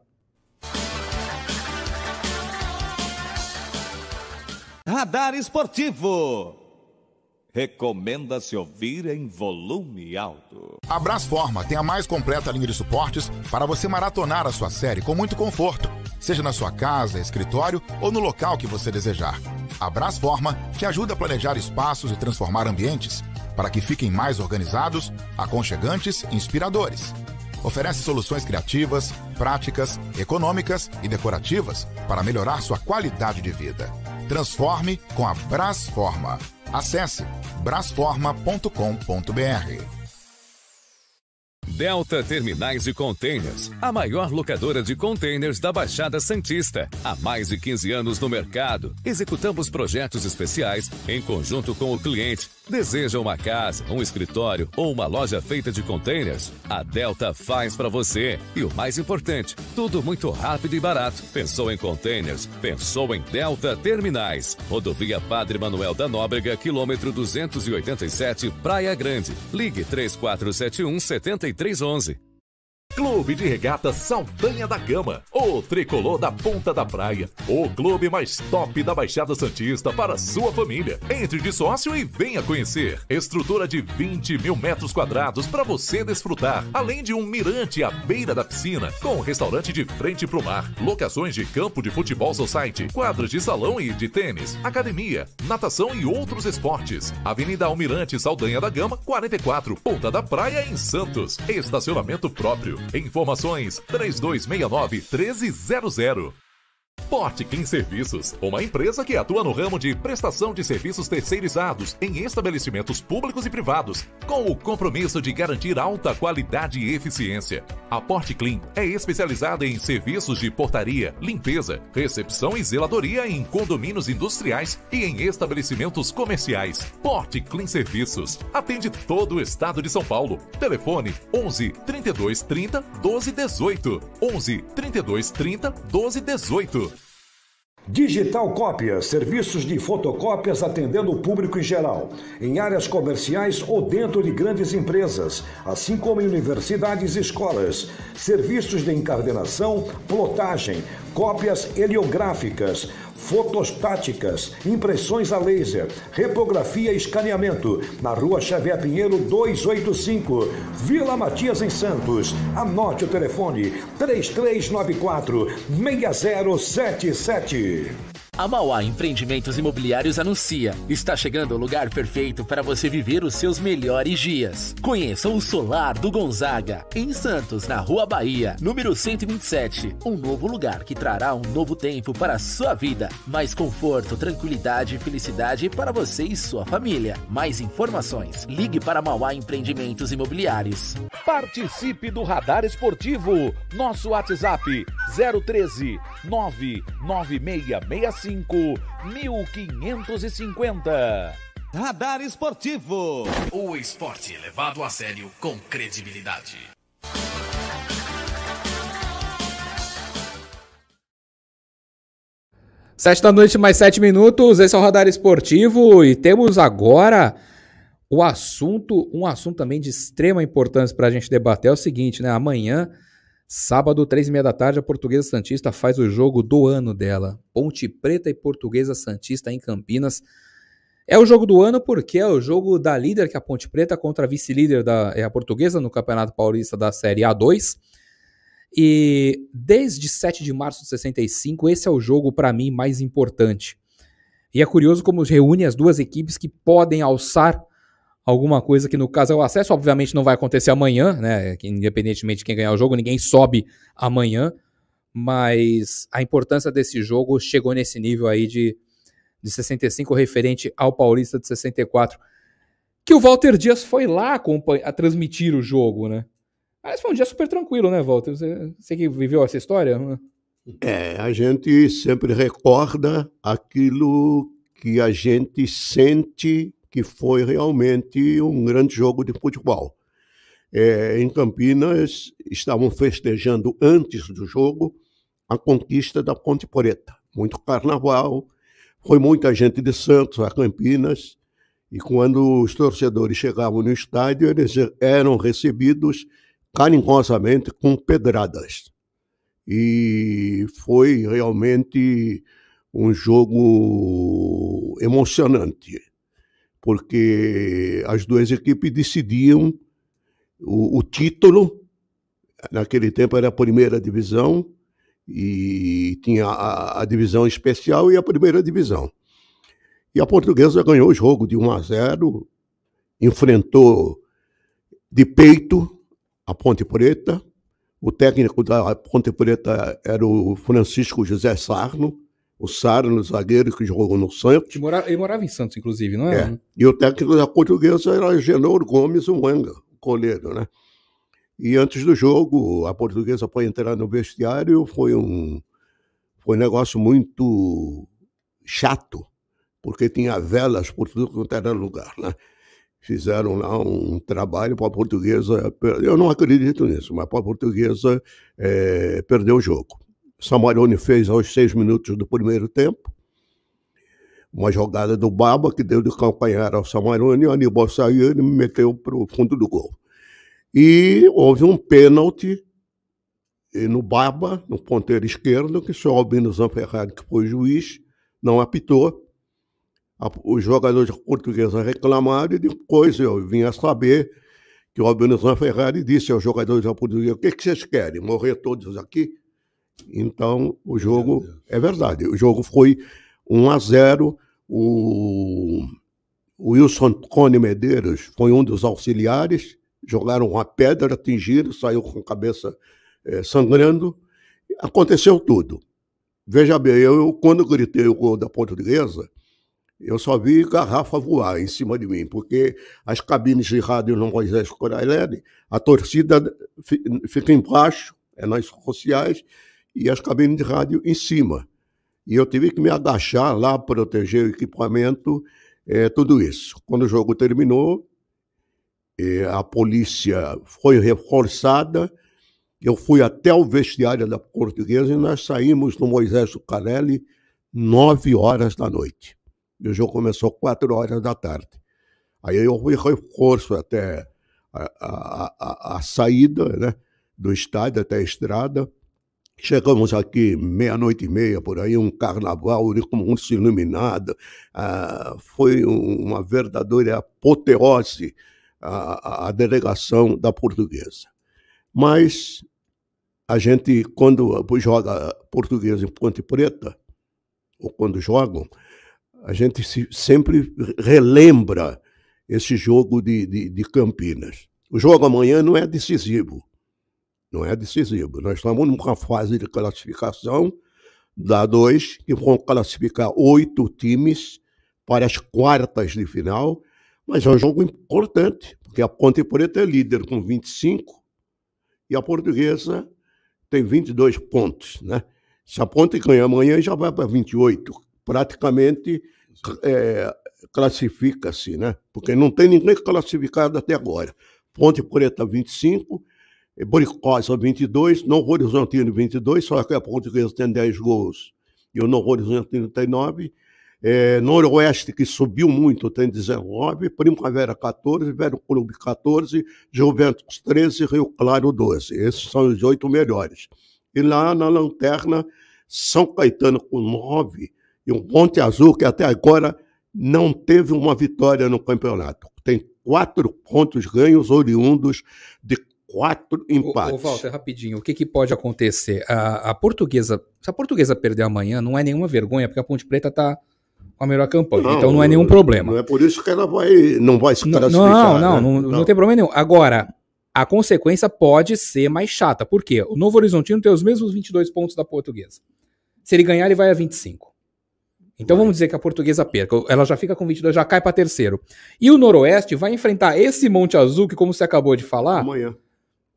Radar Esportivo. Recomenda-se ouvir em volume alto. A Brasforma tem a mais completa linha de suportes para você maratonar a sua série com muito conforto, seja na sua casa, escritório ou no local que você desejar. A Brasforma te ajuda a planejar espaços e transformar ambientes para que fiquem mais organizados, aconchegantes e inspiradores. Oferece soluções criativas, práticas, econômicas e decorativas para melhorar sua qualidade de vida. Transforme com a Brasforma. Acesse brasforma.com.br. Delta Terminais e Containers, a maior locadora de containers da Baixada Santista. Há mais de 15 anos no mercado, executamos projetos especiais em conjunto com o cliente Deseja uma casa, um escritório ou uma loja feita de containers? A Delta faz para você. E o mais importante, tudo muito rápido e barato. Pensou em containers? Pensou em Delta Terminais. Rodovia Padre Manuel da Nóbrega, quilômetro 287, Praia Grande. Ligue 3471 7311. Clube de Regatas Saldanha da Gama, o tricolor da ponta da praia, o clube mais top da Baixada Santista para sua família. Entre de sócio e venha conhecer. Estrutura de 20 mil metros quadrados para você desfrutar, além de um mirante à beira da piscina, com restaurante de frente para o mar, locações de campo de futebol society, quadras de salão e de tênis, academia, natação e outros esportes. Avenida Almirante Saldanha da Gama, 44, Ponta da Praia, em Santos. Estacionamento próprio. Informações 3269 1300. Forte Clean Serviços, uma empresa que atua no ramo de prestação de serviços terceirizados em estabelecimentos públicos e privados, com o compromisso de garantir alta qualidade e eficiência. A Porte Clean é especializada em serviços de portaria, limpeza, recepção e zeladoria em condomínios industriais e em estabelecimentos comerciais. Porte Clean Serviços atende todo o estado de São Paulo. Telefone 11 32 30 12 18 11 32 30 12 18 Digital cópia, serviços de fotocópias atendendo o público em geral, em áreas comerciais ou dentro de grandes empresas, assim como em universidades e escolas. Serviços de encardenação, plotagem, cópias heliográficas, fotostáticas, impressões a laser, repografia e escaneamento, na rua Xavier Pinheiro 285, Vila Matias em Santos. Anote o telefone 3394 6077. A Mauá Empreendimentos Imobiliários anuncia: está chegando o lugar perfeito para você viver os seus melhores dias. Conheça o Solar do Gonzaga, em Santos, na Rua Bahia, número 127. Um novo lugar que trará um novo tempo para a sua vida. Mais conforto, tranquilidade e felicidade para você e sua família. Mais informações: ligue para Mauá Empreendimentos Imobiliários. Participe do Radar Esportivo. Nosso WhatsApp 013 99666 35 1550. Radar Esportivo. O esporte levado a sério com credibilidade. Sete da noite, mais sete minutos. Esse é o Radar Esportivo e temos agora o assunto, um assunto também de extrema importância para a gente debater. É o seguinte, né? Amanhã Sábado, três e meia da tarde, a Portuguesa Santista faz o jogo do ano dela. Ponte Preta e Portuguesa Santista em Campinas. É o jogo do ano porque é o jogo da líder, que é a Ponte Preta, contra a vice-líder, da, é a Portuguesa, no Campeonato Paulista da Série A2. E desde 7 de março de 65, esse é o jogo, para mim, mais importante. E é curioso como reúne as duas equipes que podem alçar alguma coisa que no caso é o acesso, obviamente não vai acontecer amanhã, né? É independentemente de quem ganhar o jogo, ninguém sobe amanhã, mas a importância desse jogo chegou nesse nível aí de, de 65 referente ao Paulista de 64, que o Walter Dias foi lá a transmitir o jogo, né? Mas foi um dia super tranquilo, né, Walter? Você, você que viveu essa história? É, a gente sempre recorda aquilo que a gente sente que foi realmente um grande jogo de futebol. É, em Campinas, estavam festejando antes do jogo a conquista da Ponte Preta. Muito carnaval, foi muita gente de Santos a Campinas, e quando os torcedores chegavam no estádio, eles eram recebidos carinhosamente com pedradas. E foi realmente um jogo emocionante porque as duas equipes decidiam o, o título. Naquele tempo era a primeira divisão e tinha a, a, divisão especial e a primeira divisão. E a portuguesa ganhou o jogo de 1 a 0, enfrentou de peito a Ponte Preta. O técnico da Ponte Preta era o Francisco José Sarno, o Sarno, zagueiro que jogou no Santos. Ele morava, ele morava em Santos, inclusive, não é? é. E o técnico da portuguesa era Genouro Gomes Wanga, o coleiro, né? E antes do jogo, a portuguesa foi entrar no vestiário, foi um, foi um negócio muito chato, porque tinha velas por tudo quanto era lugar, né? Fizeram lá um trabalho para a portuguesa, eu não acredito nisso, mas para a portuguesa é, eh, perder o jogo. Samarone fez aos seis minutos do primeiro tempo. Uma jogada do Baba, que deu de calcanhar ao Samarone, o Aníbal saiu e meteu para o fundo do gol. E houve um pênalti no Baba, no ponteiro esquerdo, que só o Albino Zanferrari, que foi juiz, não apitou. Os jogadores portugueses reclamaram e depois eu vim a saber que o Albino Zanferrari disse aos jogadores portugueses: o que, que vocês querem? Morrer todos aqui? Então, o jogo. É verdade. O jogo foi 1 a 0 O, o Wilson Cone Medeiros foi um dos auxiliares. Jogaram uma pedra, atingiram, saiu com a cabeça é, sangrando. Aconteceu tudo. Veja bem, eu, quando gritei o gol da portuguesa, eu só vi garrafa voar em cima de mim, porque as cabines de rádio no Moisés Coralelli, a torcida fica embaixo, é nas sociais, e as cabines de rádio em cima. E eu tive que me agachar lá, proteger o equipamento, é, tudo isso. Quando o jogo terminou, é, a polícia foi reforçada. Eu fui até o vestiário da Portuguesa e nós saímos do Moisés Carelli nove horas da noite. E o jogo começou quatro horas da tarde. Aí eu fui reforço até a, a, a, a saída né, do estádio, até a estrada. Chegamos aqui meia-noite e meia, por aí, um carnaval, Uricumuns né, iluminado. Ah, foi uma verdadeira apoteose a, a delegação da portuguesa. Mas a gente, quando joga português em Ponte Preta, ou quando jogam, a gente se, sempre relembra esse jogo de, de, de Campinas. O jogo amanhã não é decisivo, não é decisivo. Nós estamos numa fase de classificação da dois que vão classificar oito times para as quartas de final, mas é um jogo importante, porque a Ponte Preta é líder com 25 e a Portuguesa tem 22 pontos, né? Se a Ponte ganhar amanhã, já vai para 28. Praticamente é, classifica-se, né? Porque não tem ninguém classificado até agora. Ponte Preta 25, é, Boricói são 22, Novo Horizontino 22, só que a Portuguesa tem 10 gols e o Novo Horizontino tem 9. É, Noroeste, que subiu muito, tem 19, Primavera 14, Velho Clube 14, Juventus 13, Rio Claro 12. Esses são os oito melhores. E lá na Lanterna, São Caetano com 9 e o Monte Azul, que até agora não teve uma vitória no campeonato. Tem quatro pontos ganhos oriundos de quatro empates. Ô, ô, Walter, rapidinho, o que, que pode acontecer? A, a, portuguesa, se a portuguesa perder amanhã, não é nenhuma vergonha, porque a Ponte Preta está com a melhor campanha. Não, então não é nenhum é problema. Não é por isso que ela vai, não vai se classificar. Não, não, né? não, não, não tem problema nenhum. Agora, a consequência pode ser mais chata. Por quê? O Novo Horizontino tem os mesmos 22 pontos da portuguesa. Se ele ganhar, ele vai a 25. Então vamos dizer que a portuguesa perca. Ela já fica com 22, já cai para terceiro. E o Noroeste vai enfrentar esse Monte Azul, que como você acabou de falar... Amanhã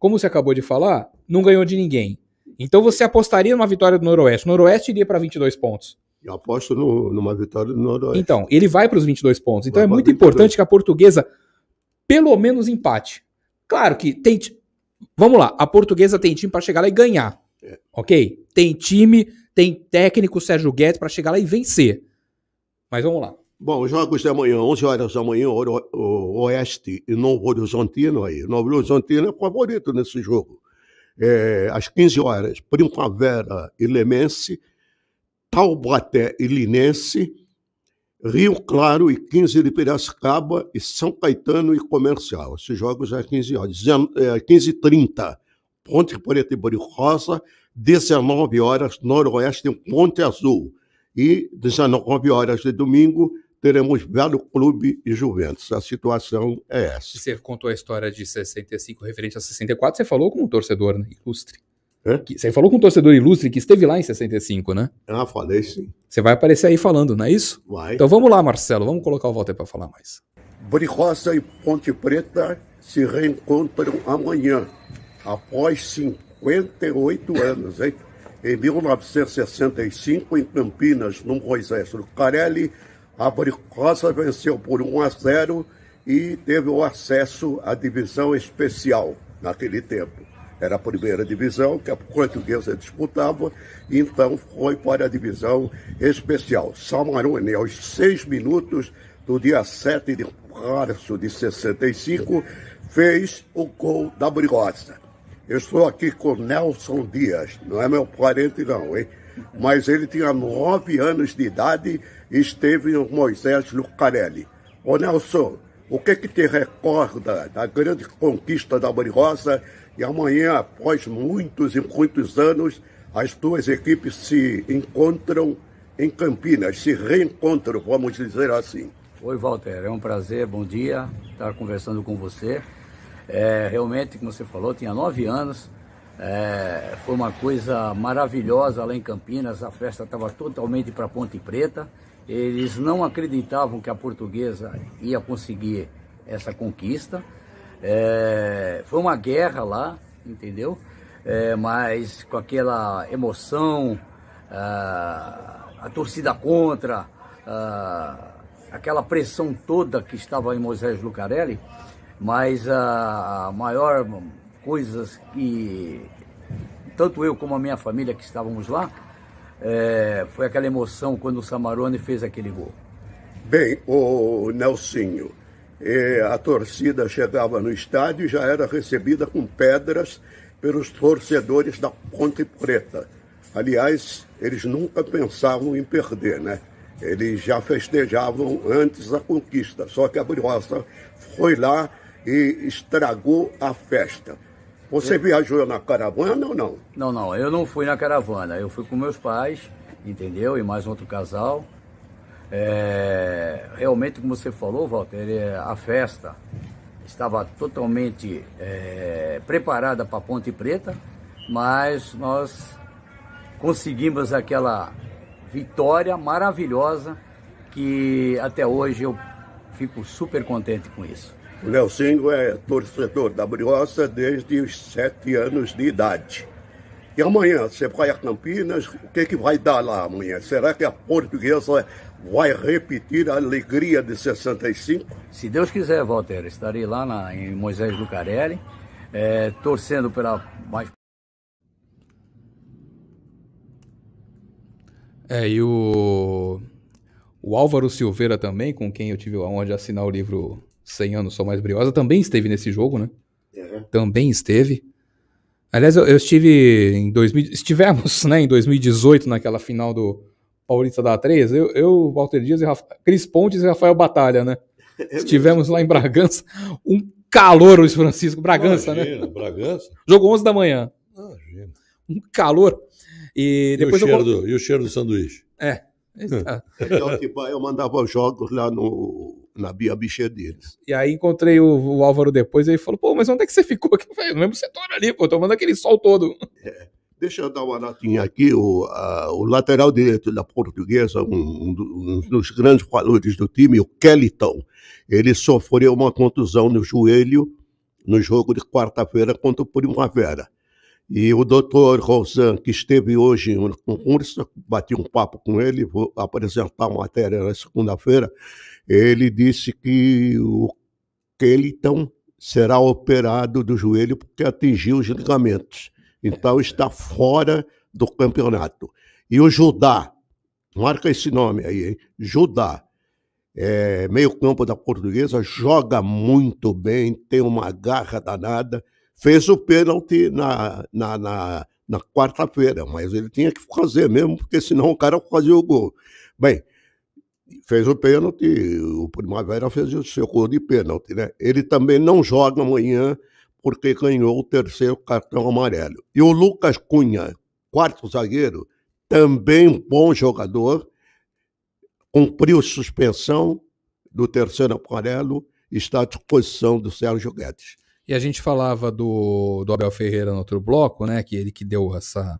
como você acabou de falar, não ganhou de ninguém. Então você apostaria numa vitória do Noroeste. O Noroeste iria para 22 pontos. Eu aposto no, numa vitória do Noroeste. Então, ele vai para os 22 pontos. Então é vai é muito importante que a portuguesa, pelo menos, empate. Claro que tem. Vamos lá, a portuguesa tem time para chegar lá e ganhar. É. Ok? Tem time, tem técnico Sérgio Guedes para chegar lá e vencer. Mas vamos lá. Bom, os jogos de amanhã, 11 horas da manhã, o Oeste e Novo Horizontino aí. Novo Horizontino é favorito nesse jogo. É, às 15 horas, Primavera e Lemense, Taubaté e Linense, Rio Claro e 15 de Piracicaba e São Caetano e Comercial. Esses jogos é às 15 horas. 15h30, é, Ponte Preta e Buricosa, 19 horas, Noroeste e Ponte Azul. E 19 horas de domingo, teremos Belo Clube e Juventus. A situação é essa. Você contou a história de 65 referente a 64, você falou com um torcedor né? ilustre. Você falou com um torcedor ilustre que esteve lá em 65, né? Ah, falei sim. Você vai aparecer aí falando, não é isso? Vai. Então vamos lá, Marcelo, vamos colocar o Walter para falar mais. Bricosa e Ponte Preta se reencontram amanhã, após 58 anos, hein? Em 1965, em Campinas, no Moisés Lucarelli, a Bricosa venceu por 1 a 0 e teve o acesso à divisão especial naquele tempo. Era a primeira divisão que a portuguesa disputava, então foi para a divisão especial. Salmarone, aos seis minutos do dia 7 de março de 65, fez o gol da Brigosa. Eu estou aqui com Nelson Dias, não é meu parente não, hein? mas ele tinha nove anos de idade e esteve em Moisés Lucarelli. Ô Nelson, o que que te recorda da grande conquista da Rosa e amanhã, após muitos e muitos anos, as duas equipes se encontram em Campinas, se reencontram, vamos dizer assim. Oi, Walter, é um prazer, bom dia estar conversando com você. É, realmente, como você falou, tinha nove anos é, foi uma coisa maravilhosa lá em Campinas, a festa estava totalmente para Ponte Preta. Eles não acreditavam que a portuguesa ia conseguir essa conquista. É, foi uma guerra lá, entendeu? É, mas com aquela emoção, a, a torcida contra, a, aquela pressão toda que estava em Moisés Lucarelli, mas a, a maior coisas que tanto eu como a minha família que estávamos lá, é, foi aquela emoção quando o Samarone fez aquele gol. Bem, o Nelsinho, é, a torcida chegava no estádio e já era recebida com pedras pelos torcedores da Ponte Preta. Aliás, eles nunca pensavam em perder, né? Eles já festejavam antes a conquista, só que a Briosa foi lá e estragou a festa. Você eu... viajou na caravana ou não? Não, não, eu não fui na caravana. Eu fui com meus pais, entendeu? E mais um outro casal. É... realmente, como você falou, Walter, é, a festa estava totalmente é... preparada para Ponte Preta, mas nós conseguimos aquela vitória maravilhosa que até hoje eu fico super contente com isso. O Leozinho é torcedor da Briosa desde os sete anos de idade. E amanhã você vai a Campinas, o que, que vai dar lá amanhã? Será que a portuguesa vai repetir a alegria de 65? Se Deus quiser, Walter, estarei lá na, em Moisés Lucarelli, é, torcendo pela mais. É, e o, o Álvaro Silveira também, com quem eu tive a honra de assinar o livro 100 anos sou mais briosa, também esteve nesse jogo, né? Uhum. Também esteve. Aliás, eu, eu, estive em 2000, estivemos, né, em 2018 naquela final do Paulista da A3, eu, eu Walter Dias e Rafa, Cris Pontes e Rafael Batalha, né? É estivemos lá em Bragança, um calor Luiz Francisco Bragança, né? Imagina, né? Bragança. Jogo 11 da manhã. Imagina. Um calor. E depois e o, cheiro eu... do, e o cheiro do sanduíche. É. é. Eu mandava jogos lá no na bia bicha é deles. E aí encontrei o, o Álvaro depois e ele falou: pô, mas onde é que você ficou? Eu falei, no mesmo setor ali, pô, tomando aquele sol todo. É. Deixa eu dar uma notinha aqui. O, a, o lateral direito da Portuguesa, um, um, dos grandes valores do time, o Kellyton, ele sofreu uma contusão no joelho no jogo de quarta-feira contra o Primavera. E o doutor Rosan, que esteve hoje no concurso, bati um papo com ele, vou apresentar a matéria na segunda-feira ele disse que o que ele então será operado do joelho porque atingiu os ligamentos. Então está fora do campeonato. E o Judá, marca esse nome aí, hein? Judá, é, meio-campo da portuguesa, joga muito bem, tem uma garra danada, fez o pênalti na, na, na, na quarta-feira, mas ele tinha que fazer mesmo, porque senão o cara fazia o gol. Bem, fez o pênalti, o Primavera fez o seu gol de pênalti, né? Ele também não joga amanhã porque ganhou o terceiro cartão amarelo. E o Lucas Cunha, quarto zagueiro, também um bom jogador, cumpriu suspensão do terceiro amarelo, está à disposição do Sérgio Guedes. E a gente falava do, do Abel Ferreira no outro bloco, né? Que ele que deu essa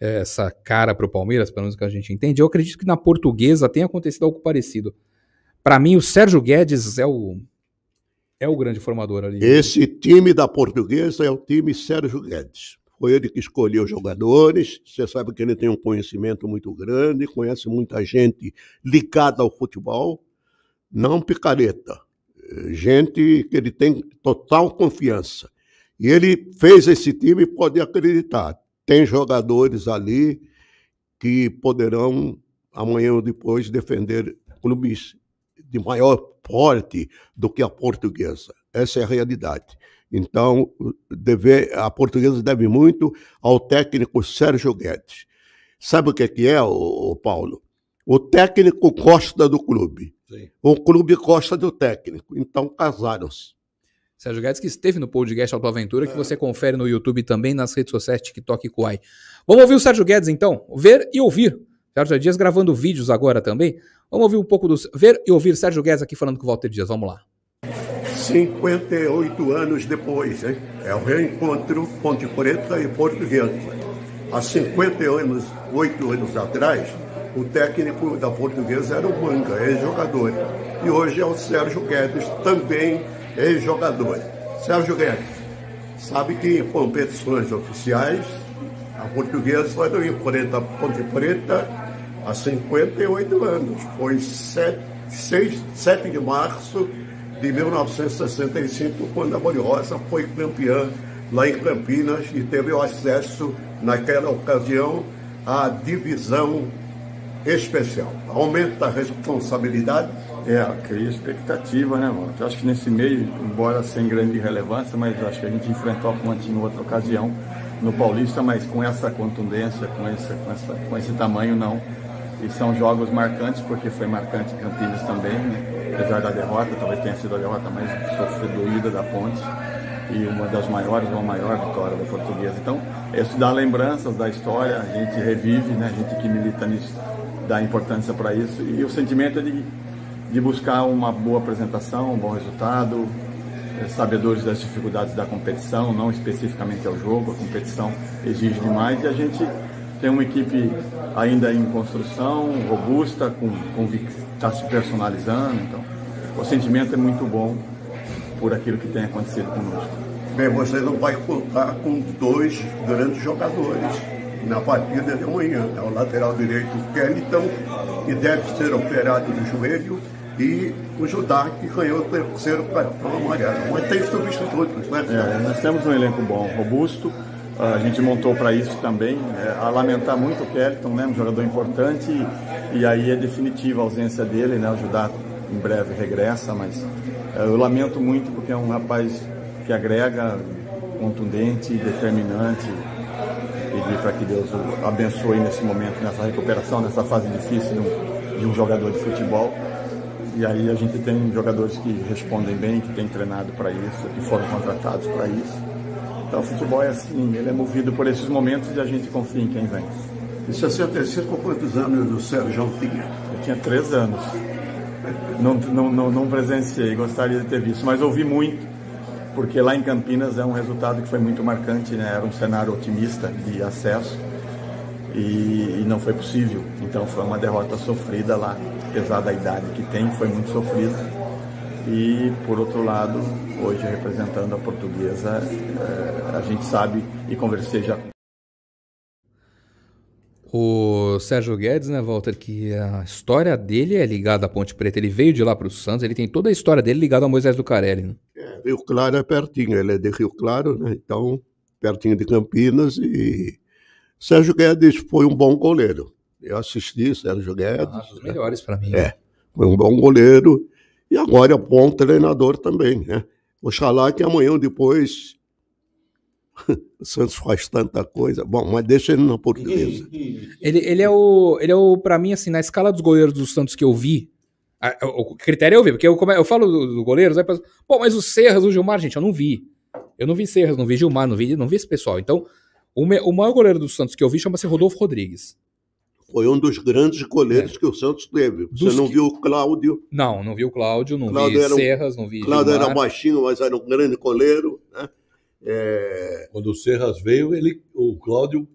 essa cara para o Palmeiras, pelo menos que a gente entende. Eu acredito que na portuguesa tenha acontecido algo parecido. Para mim, o Sérgio Guedes é o, é o grande formador ali. Esse time da portuguesa é o time Sérgio Guedes. Foi ele que escolheu os jogadores. Você sabe que ele tem um conhecimento muito grande, conhece muita gente ligada ao futebol. Não picareta. Gente que ele tem total confiança. E ele fez esse time, pode acreditar. Tem jogadores ali que poderão, amanhã ou depois, defender clubes de maior porte do que a portuguesa. Essa é a realidade. Então, deve, a portuguesa deve muito ao técnico Sérgio Guedes. Sabe o que é, que é o, Paulo? O técnico gosta do clube. Sim. O clube gosta do técnico. Então, casaram-se. Sérgio Guedes, que esteve no podcast Alto Aventura, que é. você confere no YouTube também, nas redes sociais, TikTok e Kuai. Vamos ouvir o Sérgio Guedes, então? Ver e ouvir. Sérgio Dias gravando vídeos agora também. Vamos ouvir um pouco do. Ver e ouvir Sérgio Guedes aqui falando com o Walter Dias. Vamos lá. 58 anos depois, hein? É o reencontro Ponte Preta e Porto Vento. Há 58 anos, anos atrás, o técnico da portuguesa era o Manga, ex-jogador. É e hoje é o Sérgio Guedes, também ex-jogadores. Sérgio Guedes, sabe que em competições oficiais, a portuguesa foi do Preta, Ponte Preta há 58 anos. Foi 7, 6, 7 de março de 1965, quando a Bolhosa foi campeã lá em Campinas e teve o acesso, naquela ocasião, à divisão especial. Aumenta a responsabilidade é, cria expectativa, né, mano? Eu acho que nesse meio, embora sem grande relevância, mas acho que a gente enfrentou a ponte em outra ocasião no Paulista, mas com essa contundência, com esse, com, essa, com esse tamanho, não. E são jogos marcantes, porque foi marcante Campinas também, né? Apesar da derrota, talvez tenha sido a derrota mais sofrida da ponte e uma das maiores, uma maior vitória da portuguesa. Então, isso dá lembranças da história, a gente revive, né? a gente que milita nisso dá importância para isso. E o sentimento é de de buscar uma boa apresentação, um bom resultado, eh, sabedores das dificuldades da competição, não especificamente ao jogo, a competição exige demais e a gente tem uma equipe ainda em construção, robusta, com, com está se personalizando, então o sentimento é muito bom por aquilo que tem acontecido conosco. Bem, você não vai contar com dois grandes jogadores na partida de amanhã, é o lateral direito Kellyton, que deve ser operado no joelho, e o Judá, que ganhou o terceiro programa aliado. Mas tem substitutos, né? É, nós temos um elenco bom, robusto. A gente montou para isso também. É, a lamentar muito o Kelton, né? um jogador importante, e, e aí é definitiva a ausência dele, né? O Judá em breve regressa, mas é, eu lamento muito porque é um rapaz que agrega, contundente, determinante. Pedir para que Deus o abençoe nesse momento, nessa recuperação, nessa fase difícil de um, de um jogador de futebol. E aí a gente tem jogadores que respondem bem, que têm treinado para isso, que foram contratados para isso. Então o futebol é assim, ele é movido por esses momentos e a gente confia em quem vem. Isso é seu terceiro com quantos anos do Sérgio tinha? Eu tinha três anos. Não, não, não, não presenciei, gostaria de ter visto, mas ouvi muito, porque lá em Campinas é um resultado que foi muito marcante, né? era um cenário otimista de acesso e, e não foi possível. Então foi uma derrota sofrida lá apesar da idade que tem, foi muito sofrido. E, por outro lado, hoje representando a portuguesa, eh, a gente sabe e conversei já com o Sérgio Guedes, né, Walter, que a história dele é ligada à Ponte Preta. Ele veio de lá para o Santos, ele tem toda a história dele ligada ao Moisés do Carelli. Né? É, Rio Claro é pertinho, ele é de Rio Claro, né? Então, pertinho de Campinas. E Sérgio Guedes foi um bom goleiro. Eu assisti Sérgio Guedes. Ah, um dos melhores para mim. É, né? foi um bom goleiro e agora é bom treinador também, né? Oxalá que amanhã ou depois o Santos faz tanta coisa. Bom, mas deixa ele na portuguesa. Ele, ele é o, ele é o para mim assim, na escala dos goleiros do Santos que eu vi, a, o critério é eu vi, porque eu, eu falo do, do goleiro, aí pensa, pô, mas o Serras, o Gilmar, gente, eu não vi. Eu não vi Serras, não vi Gilmar, não vi, não vi esse pessoal. Então, o, me, o maior goleiro do Santos que eu vi chama-se Rodolfo Rodrigues. Foi um dos grandes goleiros é. que o Santos teve. Você não que... viu o Cláudio? Não, não vi o Cláudio, não Cláudio vi era Serras, não vi Cláudio Gilmar. era baixinho, mas era um grande goleiro. Né? É... Quando o Serras veio, ele, o Cláudio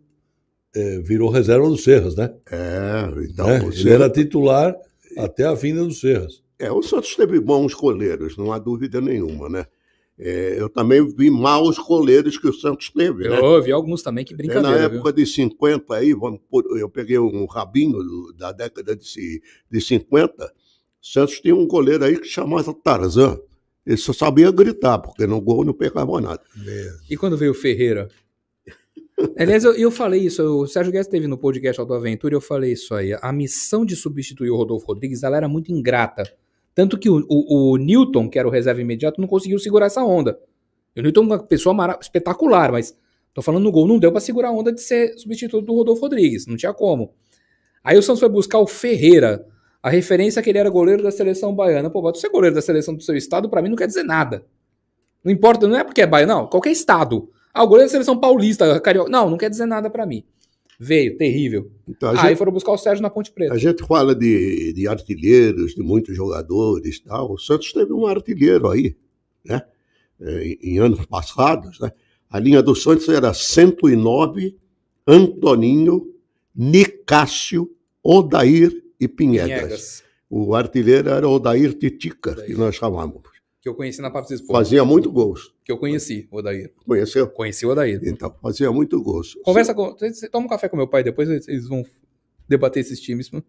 é, virou reserva do Serras, né? É, então. Né? Ele era titular até a vinda do Serras. É, o Santos teve bons goleiros, não há dúvida nenhuma, né? É, eu também vi maus goleiros que o Santos teve. Eu né? vi alguns também, que é, brincadeira. É, na época viu? de 50 aí, vamos por, eu peguei um rabinho do, da década de, de 50, Santos tinha um goleiro aí que chamava Tarzan. Ele só sabia gritar, porque no gol não pegava nada. Mesmo. E quando veio o Ferreira? Aliás, eu, eu, falei isso, o Sérgio Guedes teve no podcast Auto Aventura, eu falei isso aí. A missão de substituir o Rodolfo Rodrigues, ela era muito ingrata tanto que o, o, o Newton, que era o reserva imediato, não conseguiu segurar essa onda. O Newton é uma pessoa espetacular, mas tô falando no gol, não deu para segurar a onda de ser substituto do Rodolfo Rodrigues, não tinha como. Aí o Santos foi buscar o Ferreira, a referência é que ele era goleiro da seleção baiana. Pô, você ser é goleiro da seleção do seu estado, para mim não quer dizer nada. Não importa, não é porque é baiano, não, qualquer estado. Ah, o goleiro da seleção paulista, carioca. Não, não quer dizer nada para mim. Veio, terrível. Então, Aí gente, foram buscar o Sérgio na Ponte Preta. A gente fala de, de artilheiros, de muitos jogadores tal. O Santos teve um artilheiro aí, né? É, em, em anos passados, né? A linha do Santos era 109, Antoninho, Nicásio, Odair e Pinhegas. O artilheiro era Odair Titica, que nós chamávamos que eu conheci na Papo Esporte. Fazia muito gols. Que eu conheci o Odair. Conheceu? Conheci o Odair. Então, fazia muito gols. Conversa Sim. com. Você toma um café com meu pai, depois eles vão debater esses times. Mano.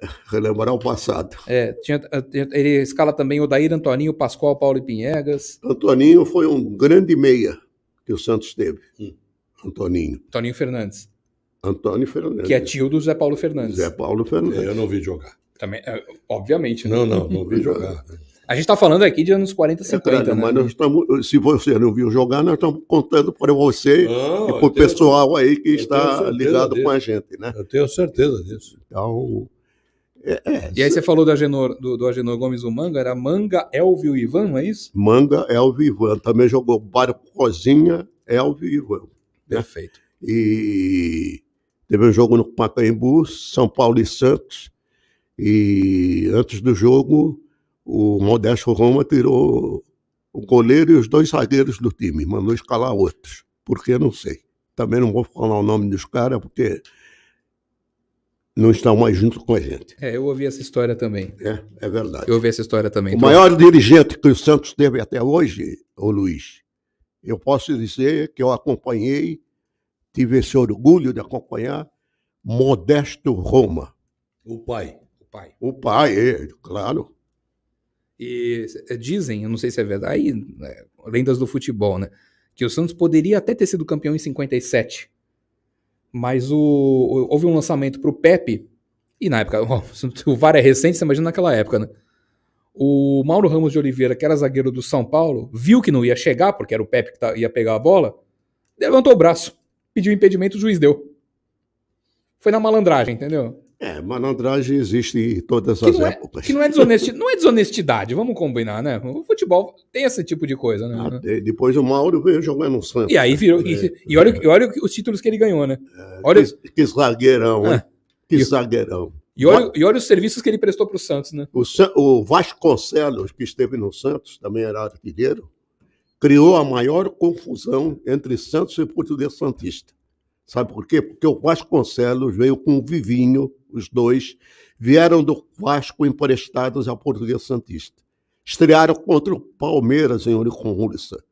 Né? Relembrar o passado. É, tinha, eh, ele escala também o Daír Antoninho, Pascoal, Paulo e Pinhegas. Antoninho foi um grande meia que o Santos teve. Hum. Antoninho. Antoninho Fernandes. Antônio Fernandes. Que é tio do Zé Paulo Fernandes. Zé Paulo Fernandes. É, eu não vi jogar. Também, é, obviamente. Não, né? não, não, não vi jogar. A gente está falando aqui de anos 40, 50. É, né? Mas nós se você não viu jogar, nós estamos contando para você não, e para o pessoal aí que está ligado disso. com a gente, né? Eu tenho certeza disso. Então. É, é. e aí você falou do Agenor, do, do Agenor Gomes o Manga, era Manga, Elvio e Ivan, não é isso? Manga, Elvio e Ivan. Também jogou Barcozinha, Elvio e Ivan. Né? Perfeito. E teve um jogo no Pacaembu, São Paulo e Santos. E antes do jogo, o Modesto Roma tirou o goleiro e os dois zagueiros do time, mandou escalar outros. Por que não sei. Também não vou falar o nome dos caras, porque não estão mais junto com a gente. É, eu ouvi essa história também. É, é verdade. Eu ouvi essa história também. O então... maior dirigente que o Santos teve até hoje, o Luiz, eu posso dizer que eu acompanhei, tive esse orgulho de acompanhar Modesto Roma. O pai. O pai, o pai é, claro. E eh, dizem, eu não sei se é verdade, aí, né, lendas do futebol, né? Que o Santos poderia até ter sido campeão em 57. Mas o, houve um lançamento para o Pepe, e na época, o VAR é recente, você imagina naquela época, né? O Mauro Ramos de Oliveira, que era zagueiro do São Paulo, viu que não ia chegar, porque era o Pepe que tá, ia pegar a bola, levantou o braço, pediu impedimento, o juiz deu. Foi na malandragem, entendeu? É, malandragem existe em todas que as é, épocas. que não é, desonestidade, não é desonestidade, vamos combinar, né? O futebol tem esse tipo de coisa, né? Ah, depois o Mauro veio jogar no Santos. E aí né? virou. e, né? e, olha, olha os títulos que ele ganhou, né? É, olha, que, que zagueirão, ah, Que zagueirão. E olha, e olha os serviços que ele prestou para o Santos, né? O, o Vasconcelos, que esteve no Santos, também era artilheiro, criou a maior confusão entre Santos e Português Santista. Sabe por quê? Porque o Vasconcelos veio com o Vivinho os dois, vieram do Vasco emprestados ao Português Santista. Estrearam contra o Palmeiras em Urissa.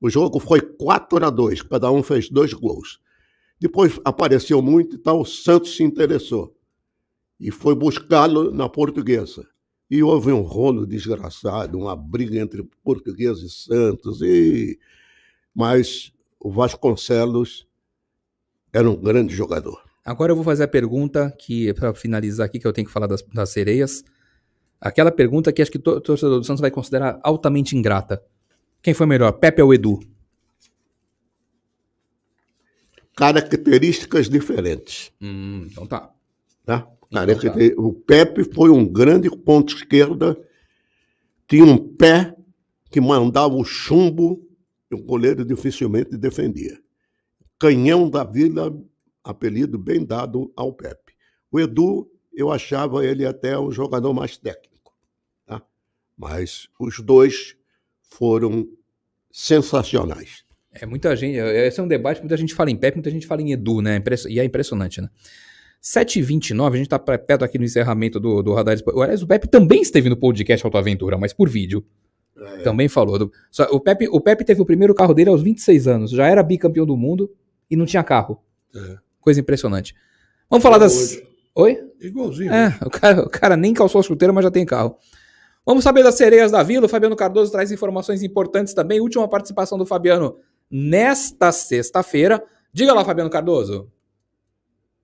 O jogo foi 4 a 2, cada um fez dois gols. Depois apareceu muito e tal, o Santos se interessou e foi buscá-lo na Portuguesa. E houve um rolo desgraçado, uma briga entre Português e Santos. E... Mas o Vasconcelos era um grande jogador. Agora eu vou fazer a pergunta que, para finalizar aqui, que eu tenho que falar das, das sereias. Aquela pergunta que acho que o torcedor do Santos vai considerar altamente ingrata. Quem foi melhor, Pepe ou Edu? Características diferentes. Hum, então tá. tá? Então tá. O Pepe foi um grande ponto esquerda, tinha um pé que mandava o chumbo e o goleiro dificilmente defendia. Canhão da Vila apelido bem dado ao Pepe. O Edu, eu achava ele até um jogador mais técnico, tá? mas os dois foram sensacionais. É muita gente. É, é, esse é um debate que muita gente fala em Pepe, muita gente fala em Edu, né? E é impressionante, né? 7 a gente está perto aqui no encerramento do, do Radar Esportivo. Aliás, o Pepe também esteve no podcast Alta Aventura, mas por vídeo. É. Também falou. Do... Só, o, Pepe, o Pepe teve o primeiro carro dele aos 26 anos, já era bicampeão do mundo e não tinha carro. É coisa impressionante. Vamos falar das. Hoje. Oi? Igualzinho. É, o cara, o cara nem calçou a chuteira, mas já tem carro. Vamos saber das sereias da vila. O Fabiano Cardoso traz informações importantes também. Última participação do Fabiano nesta sexta-feira. Diga lá, Fabiano Cardoso.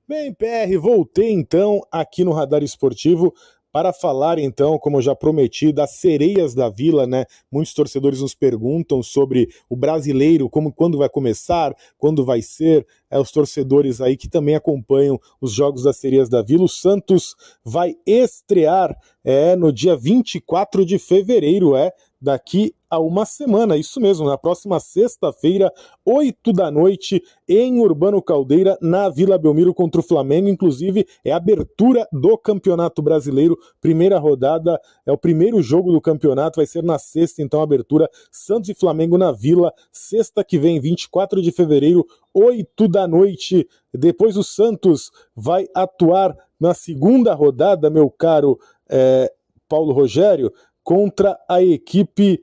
Bem, PR, voltei então aqui no Radar Esportivo para falar então, como eu já prometi, das sereias da vila, né? Muitos torcedores nos perguntam sobre o brasileiro, como quando vai começar, quando vai ser. É, os torcedores aí que também acompanham os jogos das sereias da vila. O Santos vai estrear é, no dia 24 de fevereiro, é daqui uma semana. Isso mesmo, na próxima sexta-feira, 8 da noite, em Urbano Caldeira, na Vila Belmiro contra o Flamengo. Inclusive, é a abertura do Campeonato Brasileiro, primeira rodada, é o primeiro jogo do campeonato, vai ser na sexta, então, a abertura Santos e Flamengo na Vila, sexta que vem, 24 de fevereiro, 8 da noite. Depois o Santos vai atuar na segunda rodada, meu caro é, Paulo Rogério, contra a equipe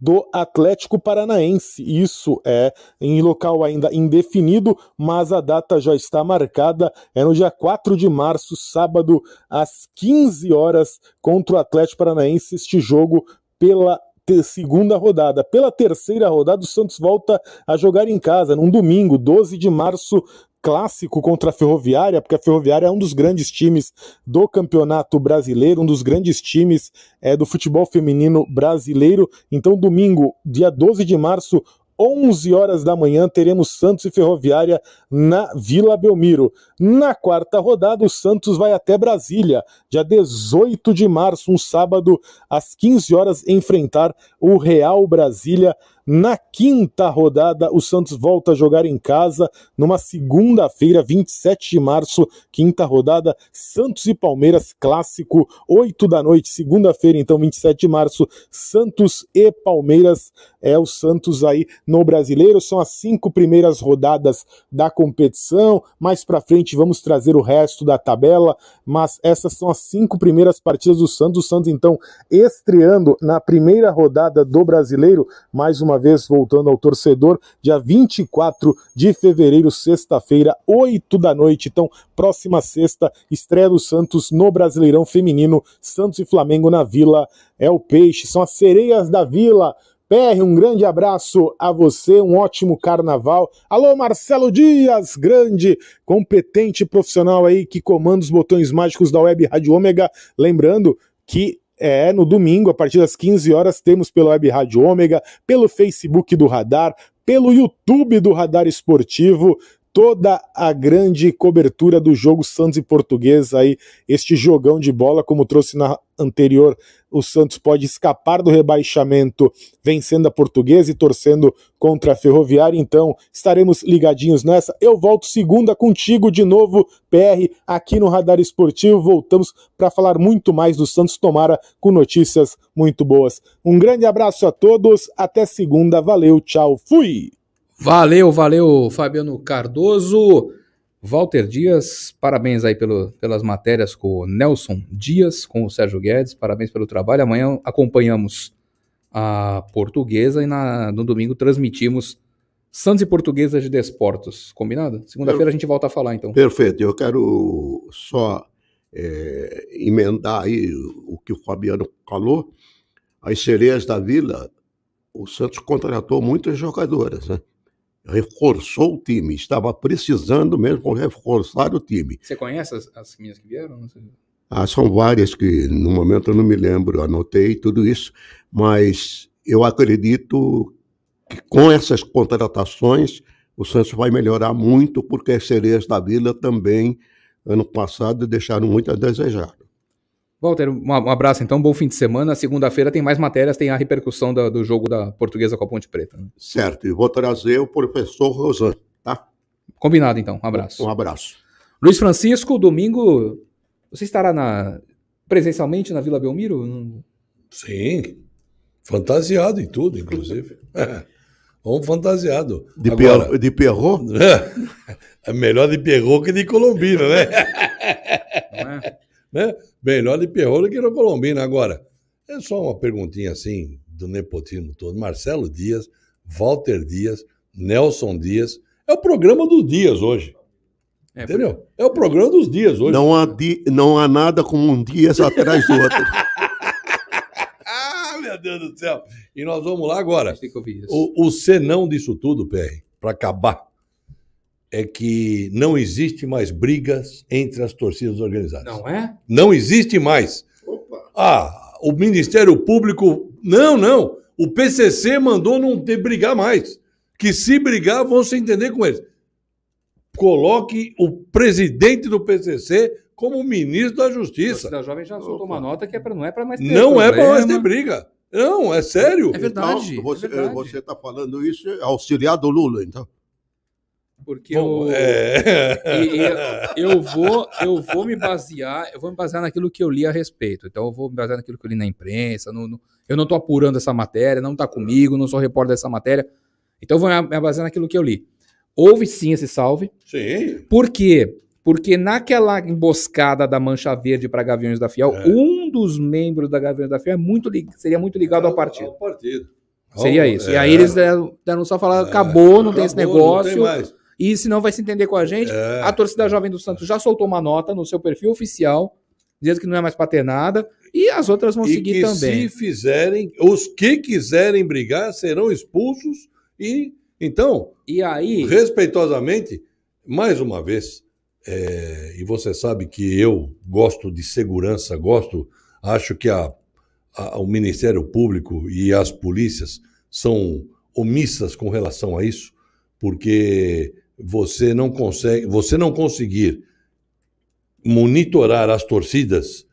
do Atlético Paranaense. Isso é em local ainda indefinido, mas a data já está marcada. É no dia 4 de março, sábado, às 15 horas, contra o Atlético Paranaense, este jogo pela segunda rodada. Pela terceira rodada, o Santos volta a jogar em casa, num domingo, 12 de março, clássico contra a Ferroviária, porque a Ferroviária é um dos grandes times do Campeonato Brasileiro, um dos grandes times é, do futebol feminino brasileiro. Então, domingo, dia 12 de março, 11 horas da manhã, teremos Santos e Ferroviária na Vila Belmiro. Na quarta rodada, o Santos vai até Brasília, dia 18 de março, um sábado, às 15 horas, enfrentar o Real Brasília na quinta rodada, o Santos volta a jogar em casa numa segunda-feira, 27 de março, quinta rodada, Santos e Palmeiras, clássico, 8 da noite, segunda-feira, então 27 de março, Santos e Palmeiras, é o Santos aí no Brasileiro, são as cinco primeiras rodadas da competição, mais para frente vamos trazer o resto da tabela, mas essas são as cinco primeiras partidas do Santos, o Santos então estreando na primeira rodada do Brasileiro, mais uma uma vez voltando ao torcedor, dia 24 de fevereiro, sexta-feira, 8 da noite. Então, próxima sexta, estreia do Santos no Brasileirão Feminino, Santos e Flamengo na Vila. É o peixe, são as sereias da Vila. PR, um grande abraço a você, um ótimo carnaval. Alô, Marcelo Dias, grande, competente profissional aí que comanda os botões mágicos da Web Rádio Ômega. Lembrando que é, no domingo, a partir das 15 horas, temos pela Web Rádio Ômega, pelo Facebook do Radar, pelo YouTube do Radar Esportivo toda a grande cobertura do jogo Santos e Português aí, este jogão de bola, como trouxe na anterior, o Santos pode escapar do rebaixamento vencendo a Portuguesa e torcendo contra a Ferroviária, então estaremos ligadinhos nessa. Eu volto segunda contigo de novo, PR, aqui no Radar Esportivo. Voltamos para falar muito mais do Santos Tomara com notícias muito boas. Um grande abraço a todos, até segunda, valeu, tchau, fui. Valeu, valeu, Fabiano Cardoso. Walter Dias, parabéns aí pelo, pelas matérias com o Nelson Dias, com o Sérgio Guedes, parabéns pelo trabalho. Amanhã acompanhamos a portuguesa e na, no domingo transmitimos Santos e Portuguesa de Desportos. Combinado? Segunda-feira a gente volta a falar, então. Perfeito. Eu quero só é, emendar aí o que o Fabiano falou. As sereias da Vila, o Santos contratou muitas jogadoras, né? reforçou o time, estava precisando mesmo reforçar o time. Você conhece as, as minhas que vieram? Ah, são várias que no momento eu não me lembro, anotei tudo isso, mas eu acredito que com essas contratações o Santos vai melhorar muito, porque as sereias da Vila também, ano passado, deixaram muito a desejar. Walter, um abraço então, bom fim de semana. Segunda-feira tem mais matérias, tem a repercussão do jogo da Portuguesa com a Ponte Preta. Né? Certo, e vou trazer o professor Rosan, tá? Combinado então, um abraço. Um abraço. Luiz Francisco, domingo você estará na, presencialmente na Vila Belmiro? Sim, fantasiado e tudo, inclusive. Vamos é, fantasiado. De, Agora, per, de Perrot? É melhor de Perrot que de Colombina, né? Não é? né? Melhor de Pierrot que no Colombina. Agora, é só uma perguntinha assim do nepotismo todo. Marcelo Dias, Walter Dias, Nelson Dias. É o programa dos dias hoje. É, Entendeu? É. é o programa dos dias hoje. Não há, di... não há nada com um dia atrás do outro. ah, meu Deus do céu. E nós vamos lá agora. O, o senão disso tudo, PR, para acabar é que não existe mais brigas entre as torcidas organizadas. Não é? Não existe mais. Opa. Ah, o Ministério Público. Não, não. O PCC mandou não ter brigar mais. Que se brigar, vão se entender com eles. Coloque o presidente do PCC como ministro da Justiça. A Jovem já soltou uma nota que é pra, não é para mais ter Não é problema. é para mais ter briga. Não, é sério. É verdade. Então, você é está falando isso é auxiliado do Lula, então. Porque Bom, eu, é... eu, eu, vou, eu vou me basear, eu vou me basear naquilo que eu li a respeito. Então eu vou me basear naquilo que eu li na imprensa. No, no, eu não estou apurando essa matéria, não está comigo, não sou repórter dessa matéria. Então eu vou me basear naquilo que eu li. Houve sim esse salve. Sim. Por quê? Porque naquela emboscada da Mancha Verde para Gaviões da Fiel, é. um dos membros da Gaviões da Fiel é muito, seria muito ligado ao, é, ao partido. Ao é partido. Seria isso. É. E aí eles deram, deram só falar, é. acabou, não acabou, tem esse negócio. Não tem mais e senão vai se entender com a gente. É. A torcida é. jovem do Santos já soltou uma nota no seu perfil oficial, dizendo que não é mais para ter nada, e as outras vão e seguir que também. Se fizerem, os que quiserem brigar serão expulsos e então, e aí, respeitosamente, mais uma vez, é, e você sabe que eu gosto de segurança, gosto, acho que a, a, o Ministério Público e as polícias são omissas com relação a isso, porque você não consegue, você não conseguir monitorar as torcidas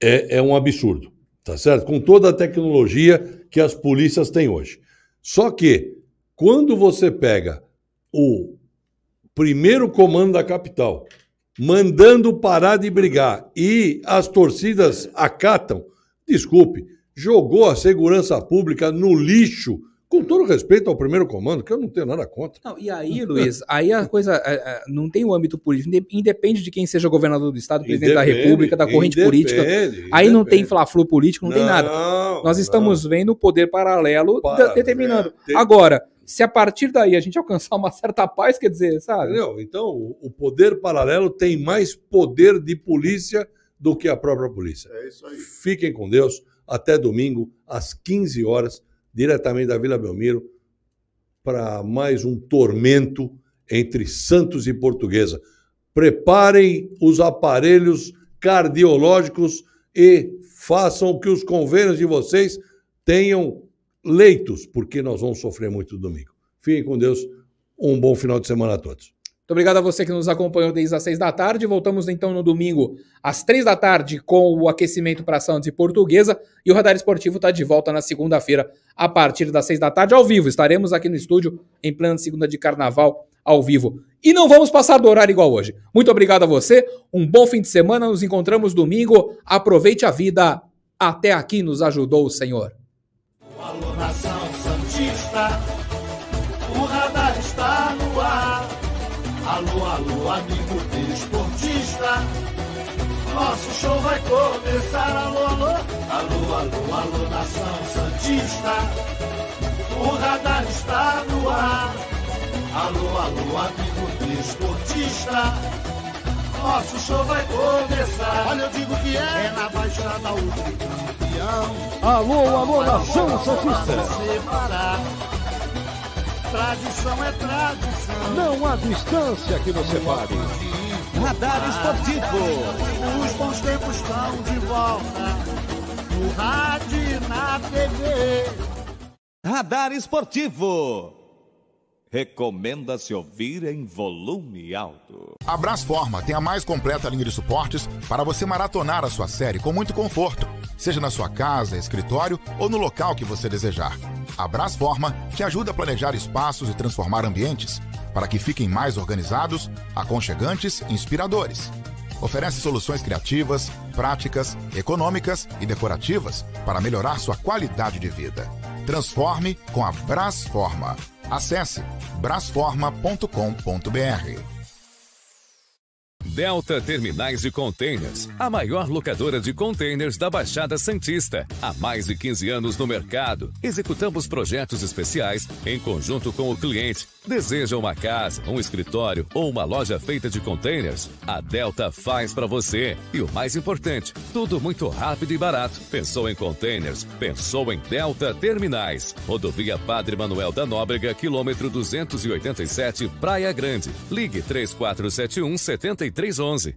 é, é um absurdo, tá certo? Com toda a tecnologia que as polícias têm hoje. Só que quando você pega o primeiro comando da capital, mandando parar de brigar e as torcidas acatam, desculpe, jogou a segurança pública no lixo com todo respeito ao primeiro comando, que eu não tenho nada contra. Não, e aí, Luiz, aí a coisa é, é, não tem o âmbito político, independe de quem seja governador do Estado, presidente independe, da República, da corrente política. Aí não tem flaflu político, não, não, tem nada. Nós estamos não. vendo o poder paralelo Para, determinando. É, tem... Agora, se a partir daí a gente alcançar uma certa paz, quer dizer, sabe? Entendeu? Então, o poder paralelo tem mais poder de polícia do que a própria polícia. É isso aí. Fiquem com Deus. Até domingo, às 15 horas diretamente da Vila Belmiro, para mais um tormento entre Santos e Portuguesa. Preparem os aparelhos cardiológicos e façam que os convênios de vocês tenham leitos, porque nós vamos sofrer muito domingo. Fiquem com Deus. Um bom final de semana a todos obrigado a você que nos acompanhou desde as seis da tarde. Voltamos então no domingo às três da tarde com o aquecimento para Santos e Portuguesa. E o Radar Esportivo está de volta na segunda-feira a partir das seis da tarde ao vivo. Estaremos aqui no estúdio em plena segunda de carnaval ao vivo. E não vamos passar do horário igual hoje. Muito obrigado a você. Um bom fim de semana. Nos encontramos domingo. Aproveite a vida. Até aqui nos ajudou o Senhor. Alô, nação, Alô, alô, amigo desportista. Nosso show vai começar. Alô, alô, alô, alô, alô, nação santista. O radar está no ar. Alô, alô, amigo desportista. Nosso show vai começar. Olha, eu digo que é, é na Baixada o campeão. Alô, alô, nação santista. Tradição é tradição. Não há distância que nos separe. Radar Esportivo. Os bons tempos estão de volta. No rádio e na TV. Radar Esportivo. Recomenda-se ouvir em volume alto. A Brasforma tem a mais completa linha de suportes para você maratonar a sua série com muito conforto, seja na sua casa, escritório ou no local que você desejar. A Brasforma te ajuda a planejar espaços e transformar ambientes para que fiquem mais organizados, aconchegantes e inspiradores. Oferece soluções criativas, práticas, econômicas e decorativas para melhorar sua qualidade de vida. Transforme com a Brasforma. Acesse brasforma.com.br. Delta Terminais de Containers, a maior locadora de containers da Baixada Santista. Há mais de 15 anos no mercado, executamos projetos especiais em conjunto com o cliente. Deseja uma casa, um escritório ou uma loja feita de containers? A Delta faz para você. E o mais importante, tudo muito rápido e barato. Pensou em containers? Pensou em Delta Terminais. Rodovia Padre Manuel da Nóbrega, quilômetro 287, Praia Grande. Ligue 3471 73 3311.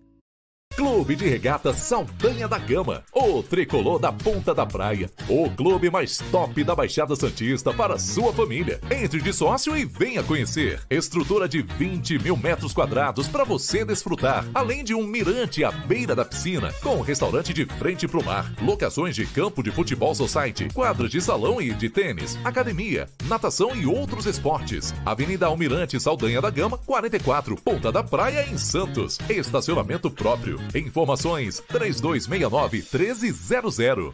Clube de Regatas Saldanha da Gama, o tricolor da ponta da praia, o clube mais top da Baixada Santista para sua família. Entre de sócio e venha conhecer. Estrutura de 20 mil metros quadrados para você desfrutar, além de um mirante à beira da piscina, com restaurante de frente para o mar, locações de campo de futebol society, quadras de salão e de tênis, academia, natação e outros esportes. Avenida Almirante Saldanha da Gama, 44, Ponta da Praia, em Santos. Estacionamento próprio. Informações 3269 1300.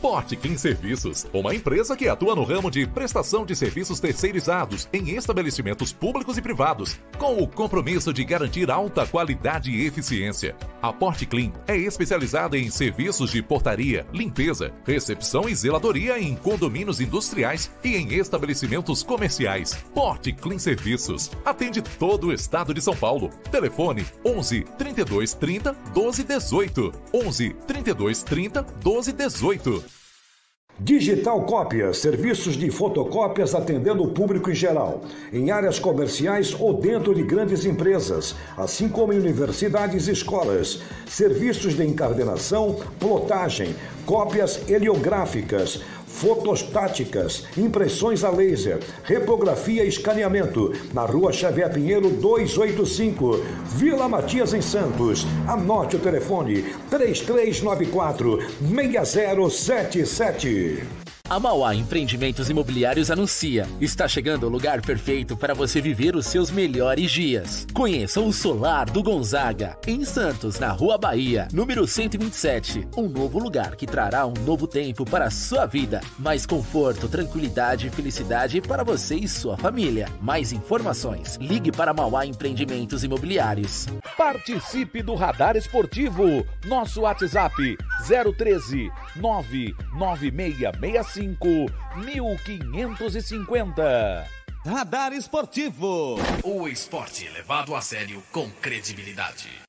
Porte Clean Serviços, uma empresa que atua no ramo de prestação de serviços terceirizados em estabelecimentos públicos e privados, com o compromisso de garantir alta qualidade e eficiência. A Porte Clean é especializada em serviços de portaria, limpeza, recepção e zeladoria em condomínios industriais e em estabelecimentos comerciais. Porte Clean Serviços atende todo o estado de São Paulo. Telefone 11 32 30 12 18 11 32 30 12 18 Digital Cópia, serviços de fotocópias atendendo o público em geral, em áreas comerciais ou dentro de grandes empresas, assim como em universidades e escolas. Serviços de encardenação, plotagem, cópias heliográficas, fotostáticas, impressões a laser, repografia e escaneamento, na rua Xavier Pinheiro 285, Vila Matias em Santos. Anote o telefone 3394 6077. A Mauá Empreendimentos Imobiliários anuncia: está chegando o lugar perfeito para você viver os seus melhores dias. Conheça o Solar do Gonzaga, em Santos, na Rua Bahia, número 127. Um novo lugar que trará um novo tempo para a sua vida. Mais conforto, tranquilidade e felicidade para você e sua família. Mais informações: ligue para Mauá Empreendimentos Imobiliários. Participe do Radar Esportivo. Nosso WhatsApp 013 99665 35 1550. Radar Esportivo. O esporte levado a sério com credibilidade.